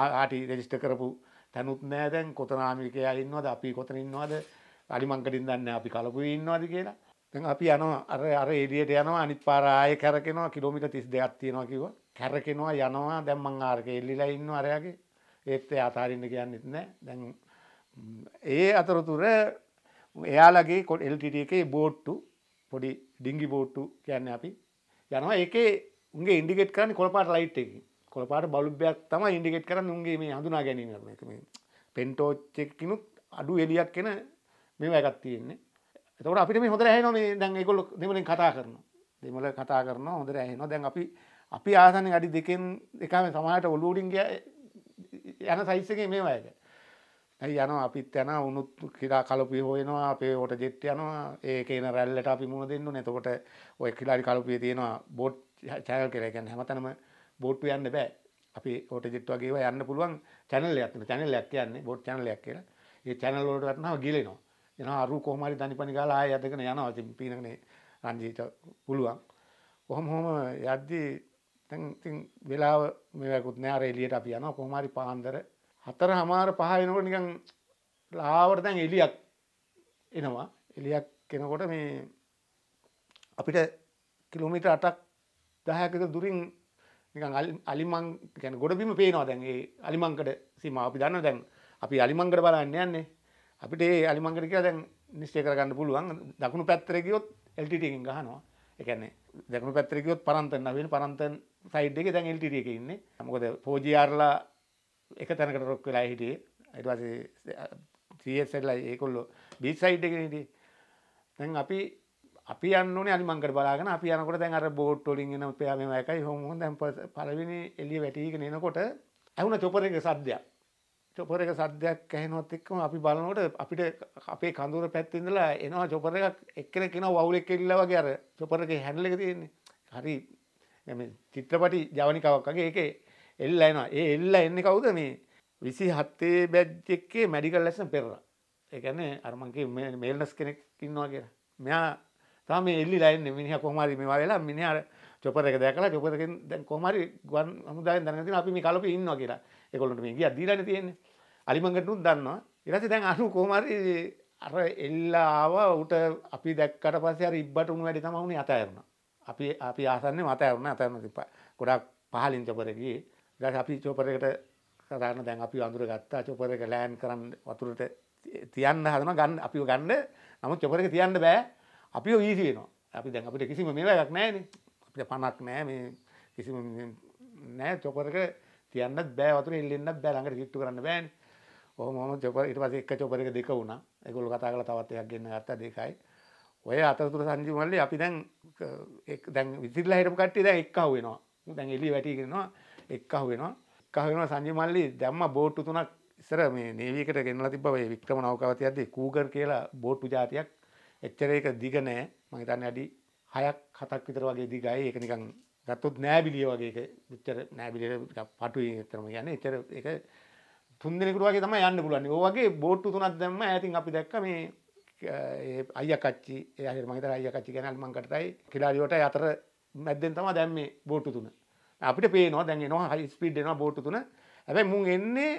Speaker 2: ආටි රෙජිස්ට කරපු තැනුත් නෑ දැන් කොතන ආමිකයා ඉන්නවද අපි කොතන ඉන්නවාද අඩිමංකටින් දන්න අපි කලපු ඉන්නවාද කියලා තැන් අපි යනවා අර අර එඩියට යනවා අනිත් පාරාය කැරකෙනවා කිලෝමිට තිස් දෙයක් තියෙනවා කිව කැරකෙනවා යනවා දැම්මං ආර්ක එල්ලිලා ඉන්න අරයාගේ ඒත් අතාරන්න කියන්නෙත් නෑ දැන් ඒ අතරතුර එයාලගේ කොට් එල්ටිට එකේ බෝට්ටු පොඩි ඩිංගි බෝට්ටු කියන්න අපි යනවා ඒකේ උගේ ඉන්ඩිගෙට් කරන්න කොළපාට ලයිට් එක කොළපාට බලුබ්යක් තම ඉන්ඩිගෙට් කරන්න උන්ගේ මේ හඳුනා ගැනීම මේ පෙන්ටෝච්චෙක්කිනුත් අඩු එලියක් කෙන මෙම එකත් තියෙන්නේ එතකට අපිට මේ හොඳ ඇහන මේ දැන් එකොල දෙමලින් කතා කරනවා දෙමල කතා කරනවා හොඳ ඇහෙනවා දැන් අපි අපි ආසන අඩි දෙකෙන් එකම සමහට ඔලූඩින්ග යන සයිස්සගේ මේ අයක ඇයි යන අපිත් යන උනුත් කිලා කලපිය හෝයනවා අපේ ෝට ජෙට් යනවා ඒක එන රැල්ලට අපි මුණ දෙන්න නතකොට ඔය කිලාරි කලපිය තියෙනවා බෝට් චැනල් කරගන්න හැමතනම බෝට්ට යන්න බෑ අපි ෝට ජෙට් වගේ යන්න පුළුවන් චැනල් යක්න චැනල් ලක් යන්න බොට් චැනලයක් කියලා ඒ චැනල්ලෝට වටනාව ගිලෙනවා එන අරු කෝමරි තනි පනි ගලා යදකන යනවා ති පිනනේ රංජීට පුළුවන් කොහොම හොම යද්දී තැන් වෙලාව මෙවකුත් නෑර එලියට අපි යන කොහමරි පාන්දර හතර හමාර පහ එනකොට නිකං ලාවට දැන් එලියක් එනවා එලියක් කෙනකොට මේ අපිට කිලෝමිට අටක් දහයකක දුරින් අලිමං ගැන ගොඩබිම පේනවා දැන් ඒ අලිමංකට සීම අපි දන්න දැන් අපි අලිමංකට බලන්න යන්නේ අපිට ඒ අලිමංකට කියලා දැන් නිශ්චය කරගන්න පුළුවන් දකුණු පැත්තරකියොත් එල්ටටකින් ගහනවා එකන්නේ දකුණු පැත්‍රකියොත් පරන්තන්න වෙන පරන්තන් සයිඩ් එක දැන් එල්ටිටියක ඉන්නේ මොකද පෝජයාරලා එක තැනකට රොක් වෙලා හිටියේ අයිටවාසේ සල්ලා ඒකොල්ලො බිස් සයිට් එක හිටිය දැන් අපි අපි අන්නනේ අනිමංකට බලාගෙන අපි යනකොට දැන් අර බෝට් ටොලින් එන පයාම එකයි හොම දැන් පලවෙනි එල්ලිය වැටීගෙන එනකොට ඇහුණ චොපර එක සද්‍යයක් චොපර එක සද්‍යයක් ඇහෙනොත් එක්කම අපි බලනකොට අපිට අපේ කඳුර පැත්තිඳලා එනවා චොපර එකක් එක්කෙන කෙන වුලෙක් එල්ලා වගේ අර චොපර එක හැන්ඩල එක තියෙන්නේ හරි චිත්‍රපටි ජවනිකාවක් වගේ ඒකේ එල්ල එනවා ඒ එල්ල එන්න කවුද මේ විසි හත්තේ බැද්්‍යක්කේ මැඩිකල් ලැසන පෙරර එකන අරමන්ගේ මේල්නස් කෙනෙක් ඉන්නවා කියලා මෙයා තම එල්ලි ලයින් මිනිහ කොහමරි මේවා වෙලා මිනිහාර චොපර එක දැකලා චොපරක දැන් කොමරි ගුවන් හමුදාය දැනති අපි මේ කලප ඉන්නවා කියලා එකොලට මේ ගිය දීලන තියෙන්නේ අලිමඟටනුත් දන්නවා ඉරසි දැන් අනු කොමරි අර එල්ලාව උට අපි දැක්කට පස්සේ අර ඉබ්බට උණු වැඩි තමයි උනේ අතෑරුණා. අපි අපි ආසන්නේ මතෑරුණා අතෑරුණා තිබ්බා. ගොඩක් පහලින් චොපරේ ගියේ. දැන් අපි චොපර් එකට කරන්න දැන් අපි අඳුර ගත්තා චොපර එක ලෑන් කරන්න වතුරට තියන්න හදන ගන්න අපිව ගන්න නමුත් චොපර එක තියන්න බෑ අපි ඊසි වෙනවා අපි දැන් අපිට කිසිම මේවයක් නෑනේ අපිට පණක් නෑ මේ කිසිම නෑ චොපර එක තියන්නත් බෑ වතුර එල්ලෙන්නත් බෑ ළඟට කිට්ටු කරන්න බෑනේ ඔහොම ඔහොම චොපර ඊට පස්සේ එක චොපර එක දෙක වුණා ඒගොල්ලෝ කතා කරලා තවත් එකක් ගෙන්න ගත්තා දෙකයි ඔය අතරතුර සංජීව මල්ලේ අපි දැන් දැන් විසිරලා හිටපු කට්ටිය දැන් එක්කහුව වෙනවා දැන් එළිය වැටිගෙනවා එක්කහු වෙනවා කහගෙන සංජි මල්ලි දැම්ම බෝට්ටු තුනක් ඉස්සර මේ නේවීකට ගෙනලා තිබ්බ මේ වික්‍රම නෞකාවතිය යද්දී කූගර් කියලා බෝට්ටු જાතියක් එච්චර එක දිග නෑ මම හිතන්නේ අඩි 6ක් 7ක් විතර වගේ දිගයි ඒක නිකන් ගත්තොත් නෑබිලිය වගේ එක මෙච්චර නෑබිලිය පටුයි විතරම කියන්නේ එච්චර ඒක තුන් දිනකට වගේ තමයි යන්න පුළුවන්. ඔය වගේ බෝට්ටු තුනක් දැම්ම ඈතින් අපි දැක්ක මේ ඒ අයියා කච්චි ඒ අයියා මම හිතන අයියා කච්චි ගැන මම කටතයි කිලාරියට අතර මැද්දෙන් තමයි දැම්මේ බෝට්ටු තුන. අපිට පේනවා දැන් එනවා හයි ස්පීඩ් එනවා බෝට්ටු තුන හැබැයි මුන් එන්නේ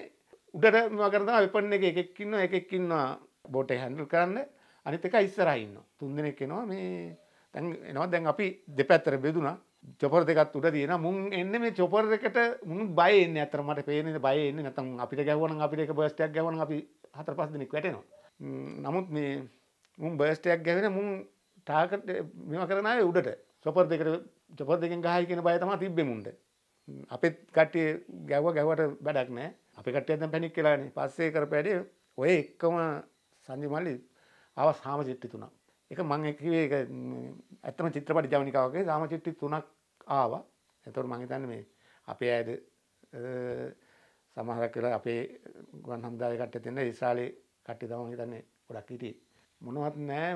Speaker 2: උඩට මකරතම වෙපන් එක එකෙක් ඉන්නවා එකෙක් ඉන්නවා බෝට් එක හැන්ඩල් කරන්න අනිත් එක ඉස්සරහා ඉන්නවා තුන් දෙනෙක් එනවා මේ දැන් එනවා දැන් අපි දෙපැත්තට බෙදුනා චොපර දෙකත් උඩ තියෙන මුන් එන්න මේ චොපර එකට මුන් බය එන්නේ අතර මට පේන්නේ බය එන්නේ නැත්නම් අපිට ගැහුවනම් අපිට එක බර්ස්ට් එකක් ගැහුවනම් අපි හතර පහ දිනක් වැටෙනවා නමුත් මේ මුන් බර්ස්ට් එකක් ගැහෙන මුන් ටාගට් මේවා කරන අය උඩට චොපර දෙකට ජොප දෙකින් ගහයි කියෙන බය තම තිබ්බෙමුන්ට අපිත් කට්ටිය ගැව ගැවට වැඩක් නෑ අපි කට්ය ඇතම් පැණික් කියලාන පස්සේ කර පැඩේ ඔය එක්කම සඳිමල්ලි අව සාම චිට්ටි තුනා එක මං එකවේ ඇත්තම චිත්‍රපටි ජවනිකාවගේ සාම චිට්ටි තුනක් ආවා ඇතුර මංහිතන්න මේ අපේ ඇද සමහර කියලා අපේ ගුවන් හම්දාය කට්ට තින්න ඉස්රාලි කට්ටි තම හිතන්නේ ගොඩක් හිටිය මොනවත් නෑ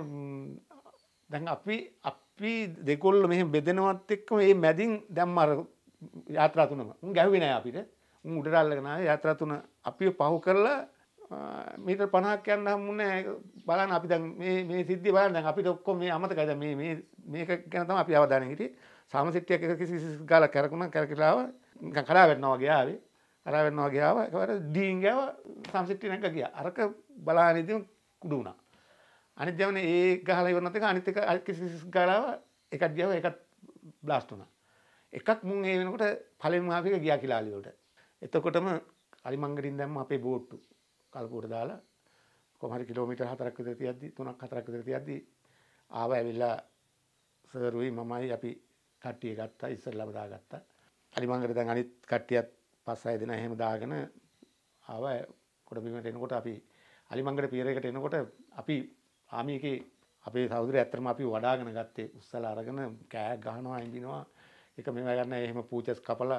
Speaker 2: දැන් අපි අපි දෙකොල්ල මෙහ බෙදෙනවත් එක්කම ඒ මැදින් දැම් අර යාත්‍රාතුනම උන් ගැහවෙන අපිට උන් උඩරල්ලගෙනා යාත්‍රාතුන අපි පහු කරලා මීට පණහක් යන්න හමුන්න බලන්න අපි දැන් මේ සිද්ධි බලන්න දැන් අපිට ඔක්කොම මේ අමතකයිද මේ මේක ගැන තමයි අපි අවධානය හිටියේ සාමසිටියක් එක කිසි ගාලා කරකුණා කරකිලාව නිකන් කඩා වැටෙනවා වගේ ආවේ කඩා වැටෙනවා වගේ ආවා එකවර ඩීන් ගාව සාමසිටිය නැග ගියා අරක බලාගෙන ඉඳිම කුඩු වුණා අනිත්‍යමන ඒ ගහල ඉවරනත එක අනිතක ගලාව එකක් ගියාව එකත් බ්ලාස්ට් වුණා. එකක් මුන් ඒ වෙනකොට පළවෙනි මාපික ගියා කිලාලියට. එතකොටම අලිමංගඩින් දැම්ම අපේ බෝට්ටු කල්පුවට දාලා කොහොම හරි කිලෝමීටර් 4ක් විතර තියද්දි 3ක් 4ක් විතර තියද්දි ආව ඇවිල්ලා සර්ුයි මමයි අපි කට්ටිය ගත්තා ඉස්සෙල්ලාම දාගත්තා. අලිමංගඩ දැන් අනිත් කට්ටියත් පස් හය දෙනා එහෙම දාගෙන ආව කොට බිමට එනකොට අපි අලිමංගඩ පියරයකට එනකොට අපි ආමික අපේ සෞදර ඇතරම අපි වඩාගෙන ගත්තේ උස්සල අරගෙන කෑ ගහනවා ඇඳිනවා එක මෙම ගන්න එහෙම පූචස් කපල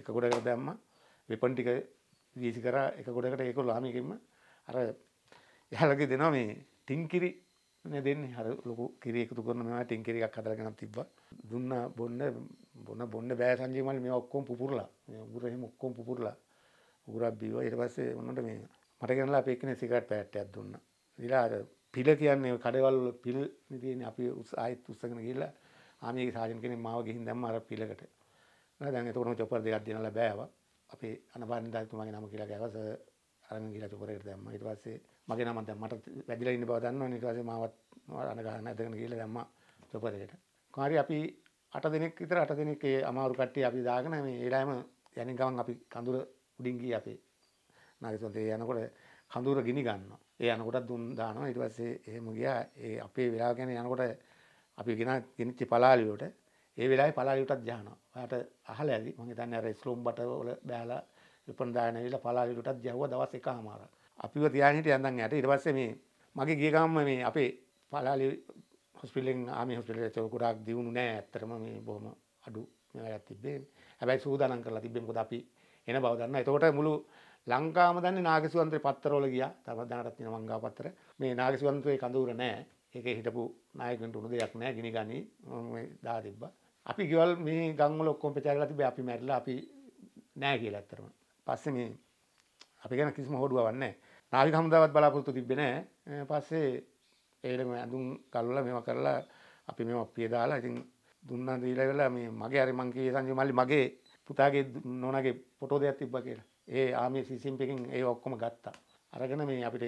Speaker 2: එක ගොඩකට දැම්ම වෙපන් ටික වීසි කරා එක ගොඩකට ඒකෝ ලාමිකින්ම අර එහලගේ දෙනවා මේ ටිංකිරි දෙන්නේ හර ලොකු කිරි එකතු කරන මෙවා ටිංකිරි එකක් හදලා ගෙනත් තිබ්බා දුන්න බොන්න බොන්න බොන්න බෑ සංජය මල් මේවා ඔක්කොම පුපුරලා මේ උගුර එහෙම ඔක්කොම පුපුරලා උගුරක් බීවා ඊට පස්සේ උන්නට මේ මට ගෙනලා අපි එක්කෙනෙක් සිගරට් පැට්ටයක් දුන්නා ඊළඟ පිල කියන්නේ කඩවල් පිල් තියෙන අපි ආයෙත් උස්සගෙන ගිහිල්ලා ආමේ සාජන් කෙනෙක් මාව ගිහින් දැම්ම අර පිලකට. නේද දැන් එතකොටම චොපර් දෙකක් දෙනලා බෑව. අපේ අනබන්දාතුමාගේ නම කියලා ගෑවස අරන් ගිහිල්ලා චොපරේට දැම්මා. ඊට පස්සේ මගේ නම දැන් මට වැදිලා ඉන්න බව දන්නවනේ. ඊට පස්සේ මාවත් අන ගහන ඇදගෙන ගිහිල්ලා දැම්මා චොපරේට. කාරි අපි අට දෙනෙක් විතර අට දෙනෙක් ඒ අමාරු කට්ටිය අපි දාගෙන මේ ඒලාම යන්නේ ගමන් අපි කඳුර උඩින් ගියේ අපේ නාගසොන්තේ යනකොට කඳුර ගිනි ගන්නවා. ඒ යනකොට දුන් දානවා ඊට පස්සේ එහෙම ගියා ඒ අපේ වෙලාව ගැන යනකොට අපි ගෙන ගෙනිච්ච පලාලියට ඒ වෙලාවේ පලාලියටත් ගහනවා. ඔයාට අහලා ඇති මම හිතන්නේ අර ස්ලොම් බට වල බෑලා විපන් දාන ඇවිල්ලා පලාලියටත් ගැහුවා දවස් එකමාරක්. අපිව තියාගෙන හිටිය යන්දන් යට ඊට පස්සේ මේ මගේ ගිය ගමන් මේ අපේ පලාලි හොස්පිටලෙන් ආමි හොස්පිටලේ චෝකුඩක් දියුණු නෑ ඇත්තටම මේ බොහොම අඩු මෙවයක් තිබ්බේ. හැබැයි සූදානම් කරලා තිබ්බේ මොකද අපි එන බව දන්නා. එතකොට මුළු ලංකාම දන්න නාගසිවන්ත්‍ර පත්තරෝල ගිය තම ධනරත්න මංගා පත්තර මේ නාගසිවන්ත්‍රයේ කඳවුර නෑ ඒක හිටපු නායකට උුණු දෙයක් නෑ ගිනි ගනී දා තිබ්බ අපි ගෙවල් මේ ගංවල ඔක්කොම පචාරලා තිබ අපි මැරලා අපි නෑ කියලා ඇත්තරම පස්සේ මේ අපි ගැන කිසිම හොඩුව වන්නේ නාවි හමුදාවත් බලාපොරොත්තු තිබෙන පස්සේ ඒලම ඇඳුම් කල්ල මෙම කරලා අපි මෙම පියදාලා ඉතින් දුන්නා දීලා වෙලා මේ මගේ අරි මංගේ සංජය මල්ලි මගේ පුතාගේ නොනගේ පොටෝ දෙයක් තිබ්බ කියලා ඒ ආමේ සිසිම්පකින් ඒ ඔක්කොම ගත්තා. අරගෙන මේ අපිට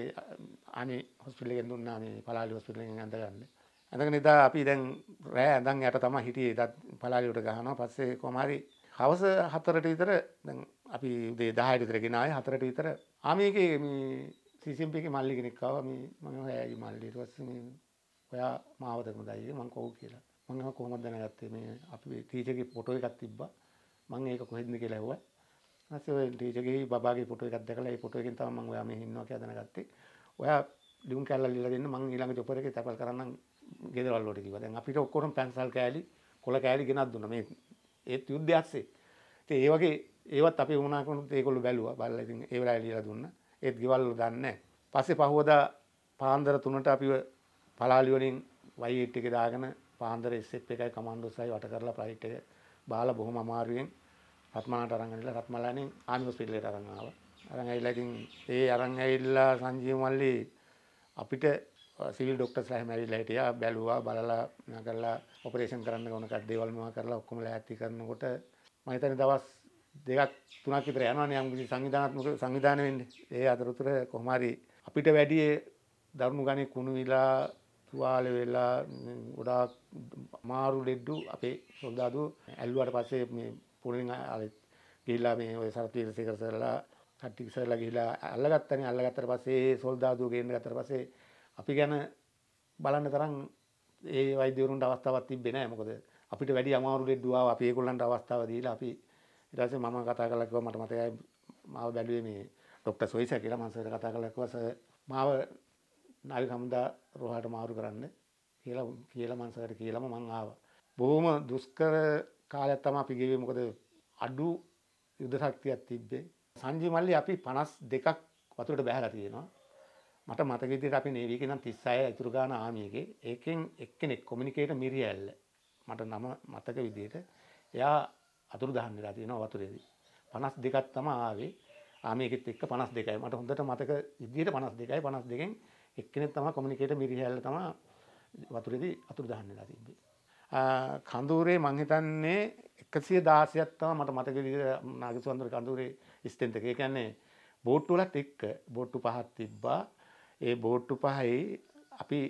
Speaker 2: අනේ හොස්පිටලෙන් දුන්නා මේ පලාලි හොස්පිටලෙන් ඇඳගන්න. ඇඳගෙන ඉඳා අපි දැන් රෑ ඇඳන් යට තමයි හිටියේ. ඉතත් පලාලියට ගහනවා. පස්සේ කොහමhari හවස 4ට විතර දැන් අපි උදේ 10ට විතර ගෙනාවේ 4ට විතර ආමේකේ මේ සිසිම්පේකේ මල්ලි කෙනෙක් ආවා මේ මම ඔයාගේ මල්ලි ඊට පස්සේ මේ ඔයා මාව දකින්න දයියේ මං කවුද කියලා. මං කොහොමද දැනගත්තේ මේ අපි ටීචර්ගේ ෆොටෝ එකක් තිබ්බා. මං ඒක කොහෙන්ද කියලා ඇහුවා. ඊපස්සේ ඔය ටීචර්ගේ බබාගේ ෆොටෝ එකක් දැකලා ඒ ෆොටෝ එකෙන් තමයි මම ඔයා මේ ඉන්නවා කියලා දැනගත්තේ. ඔයා ලියුම් කැල්ල ලියලා දෙන්න මම ඊළඟ ජොබ් එකේ තැපල් කරන්නම් ගෙදරවල් වලට කිව්වා. දැන් අපිට ඔක්කොරම පැන්සල් කෑලි කොළ කෑලි ගෙනත් දුන්නා මේ ඒත් යුද්ධය ඇස්සේ. ඉතින් ඒ වගේ ඒවත් අපි වුණා කරුණුත් ඒගොල්ලෝ බැලුවා. බලලා ඉතින් ඒ වෙලාවේ ලියලා දුන්නා. ඒත් ගෙවල් වල දන්නේ නැහැ. පස්සේ පහවදා පාන්දර 3ට අපිව පලාලි වලින් වයිට් එක දාගෙන පාන්දර SF එකයි කමාන්ඩෝස්යි වට කරලා ෆ්ලයිට් එක බාලා බොහොම අමාරුවෙන් රත්මලාට අරන් ගිහලා රත්මලානේ ආමි හොස්පිටලෙට අරන් ආවා. අරන් ඇවිල්ලා ඉතින් ඒ අරන් ඇවිල්ලා සංජීව මල්ලි අපිට සිවිල් ඩොක්ටර්ස්ලා හැම ඇවිල්ලා හිටියා බැලුවා බලලා නගලා ඔපරේෂන් කරන්න ඕන කට් දේවල් මොනවා කරලා ඔක්කොම ලෑස්ති කරනකොට මම හිතන්නේ දවස් දෙකක් තුනක් විතර යනවනේ යම් කිසි සංවිධානාත්මක සංවිධාන වෙන්නේ. ඒ අතරතුර කොහොම හරි අපිට වැඩි දරුණු ගණේ කුණු විලා තුවාල වෙලා ගොඩාක් අමාරු ලෙඩ්ඩු අපේ සොල්දාදුව ඇල්ලුවාට පස්සේ මේ පුරෙන් අලත් ගිල්ලා මේ ඔය සරත් වීරසේකර සරලා කට්ටිය ඉස්සරලා ගිහිලා අල්ලගත්තනේ අල්ලගත්තට පස්සේ සොල්දාදුව ගේන්න ගත්තට පස්සේ අපි ගැන බලන්න තරම් ඒ වෛද්‍යවරුන්ට අවස්ථාවක් තිබ්බේ නැහැ මොකද අපිට වැඩි අමාරු ලෙඩ්ඩු ආවා අපි ඒගොල්ලන්ට අවස්ථාව දීලා අපි ඊට පස්සේ මම කතා කරලා කිව්වා මට මතකයි මාව බැලුවේ මේ ડોક્ટર සොයිසා කියලා මම සර් කතා කරලා කිව්වා සර් මාව නාවි හමුදා රෝහලට මාරු කරන්න කියලා කියලා මම සර් කියලාම මම ආවා බොහොම දුෂ්කර කාලයක් තම අපි ගෙවේ මොකද අඩු යුද ශක්තියක් තිබ්බේ සංජි මල්ලි අපි පනස් දෙකක් වතුරට බැහැලා තියෙනවා මට මතක විදිහට අපි නේවියක නම් 36 ඉතුරු ගාන ආමියගේ ඒකෙන් එක්කෙනෙක් කොමියුනිකේටර් මිරියැල්ල මට නම මතක විදිහට එයා අතුරු දහන් වෙලා තියෙනවා වතුරේදී 52ක් තමයි ආවේ ආමියගෙත් එක්ක 52යි මට හොඳට මතක විදිහට 52යි 52න් එක්කෙනෙක් තමයි කොමියුනිකේටර් මිරියැල්ල තමයි වතුරේදී අතුරු දහන් වෙලා තිබ්බේ කඳුරේ මංහිතන්නේ එකසිය දාසයක්ත්තව මට මතක නාගසුවන්දර කඳුරේ ස්තෙන්තක කියන්නේ බෝට්ටුලත් එක්ක බෝට්ටු පහත් තිබ්බා ඒ බෝට්ටු පහයි අපි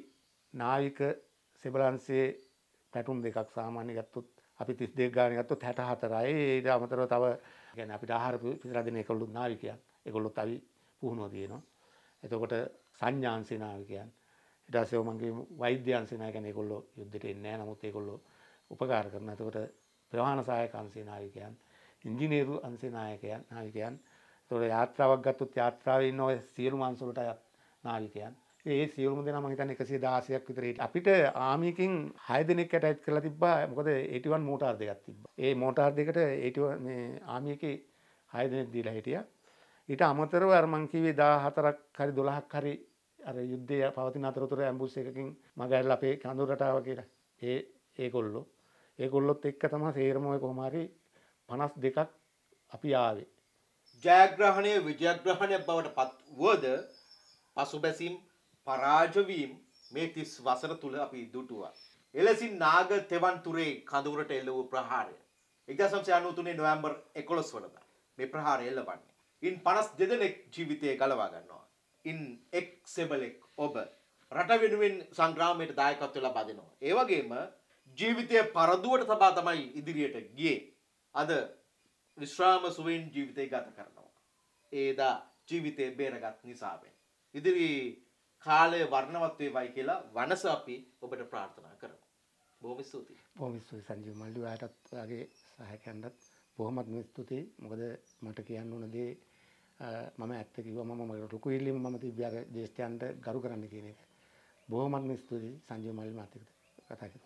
Speaker 2: නාවික සෙබලන්සේ පැටුම් දෙකක් සාමාන්‍ය ගත්තුත් අපි තිස් දෙක් ගාන ගත්තුත් හැට හතරයි ඒට අමතරව තව ගැන අපි ඩාහර පිරදින එකකළුත් නාවිකයන් එකොල්ලොත් අවි පුහුණුව තියෙනවා එතකොට සංඥාන්සේ නාවිකයන් ඉටසේ මගේ වෛද්‍යන්සිනා ගැන කොල්ලො යුද්ධට එන්නෑ නමුත් ඒකොල්ලො උපකාර කරන ඇතකොට ප්‍රවාණ සාය කන්සේනායකයන් ඉංජිනේරු අන්සේනායකයන් නාවිකයන් තොට යාත්‍රාවක් ගත්තුත් යාත්‍රාවේ නොව සියලු මන්සුලට අයත් නාවිකයන් ඒ සියලුම දෙෙන මහිතන් එකසේ දාසයක් විතරට අපිට ආමිකින් හයදනෙක් ඇටයිත් කරලා තිබා මොකද ඒටවන් මෝටර් දෙකක් තිබ ඒ මෝටර් දෙකට ඒට ආමියක හයදනෙක් දීලා හිටිය ඊට අමතරව අර්මංකිවේ දා හතරක් හරි දොළහක් හරි අර යුද්ධය පවතින අතරතුර ඇම්බුස් එකකින් මගැල් අපේ කඳු රටාව කියලා ඒ ඒකොල්ලෝ ඒකොල්ලොත් එක්ක තම සේරමෝය කොහමරි පනස් දෙකක් අපි ආවේ.
Speaker 1: ජයග්‍රහණය විජයග්‍රහණය බවට පත් වුවද පසුබැසිම් පරාජවීම් මේ තිස් වසර තුළ අපි දුටුවා. එලෙසින් නාග තෙවන්තුරේ කඳුරට එල්ල වූ ප්‍රහාරය. එක්දසම්සය අනුතුනේ නොවම්බර් එකොළොස් වනද මේ ප්‍රහාර එල්ලවන්නේ. ඉන් පනස් දෙදනෙක් ජීවිතය ගලවා ගන්නවා. ඉන් එක් සෙබලෙක් ඔබ රට වෙනුවෙන් සංග්‍රාමයට දායකත්ව ලබා දෙනවා. ඒ වගේම ජීවිතය පරදුවට තබා තමයි ඉදිරියට ගියේ. අද විශ්‍රාම සුවෙන් ජීවිතය ගත කරනවා. ඒදා ජීවිතය බේරගත් නිසාවෙන්. ඉදිරි කාලය වර්ණවත් වේවයි කියලා වනස අපි ඔබට ප්‍රාර්ථනා කරමු. බොහොම ස්තුතියි.
Speaker 2: බොහොම ස්තුතියි සංජීව මල්ලි ඔයාටත් ඔයාගේ සහායකයන්ටත් බොහොමත්ම ස්තුතියි. මොකද මට කියන්න ඕන දේ මම ඇත්ත කිව්වා මම ලොකු ඉල්ලීම මම තිබ්බ අර ජේෂ්ඨයන්ට ගරු කරන්න කියන එක. බොහොමත්ම ස්තුතියි සංජීව මල්ලි මහත්තයාට කතා කරලා.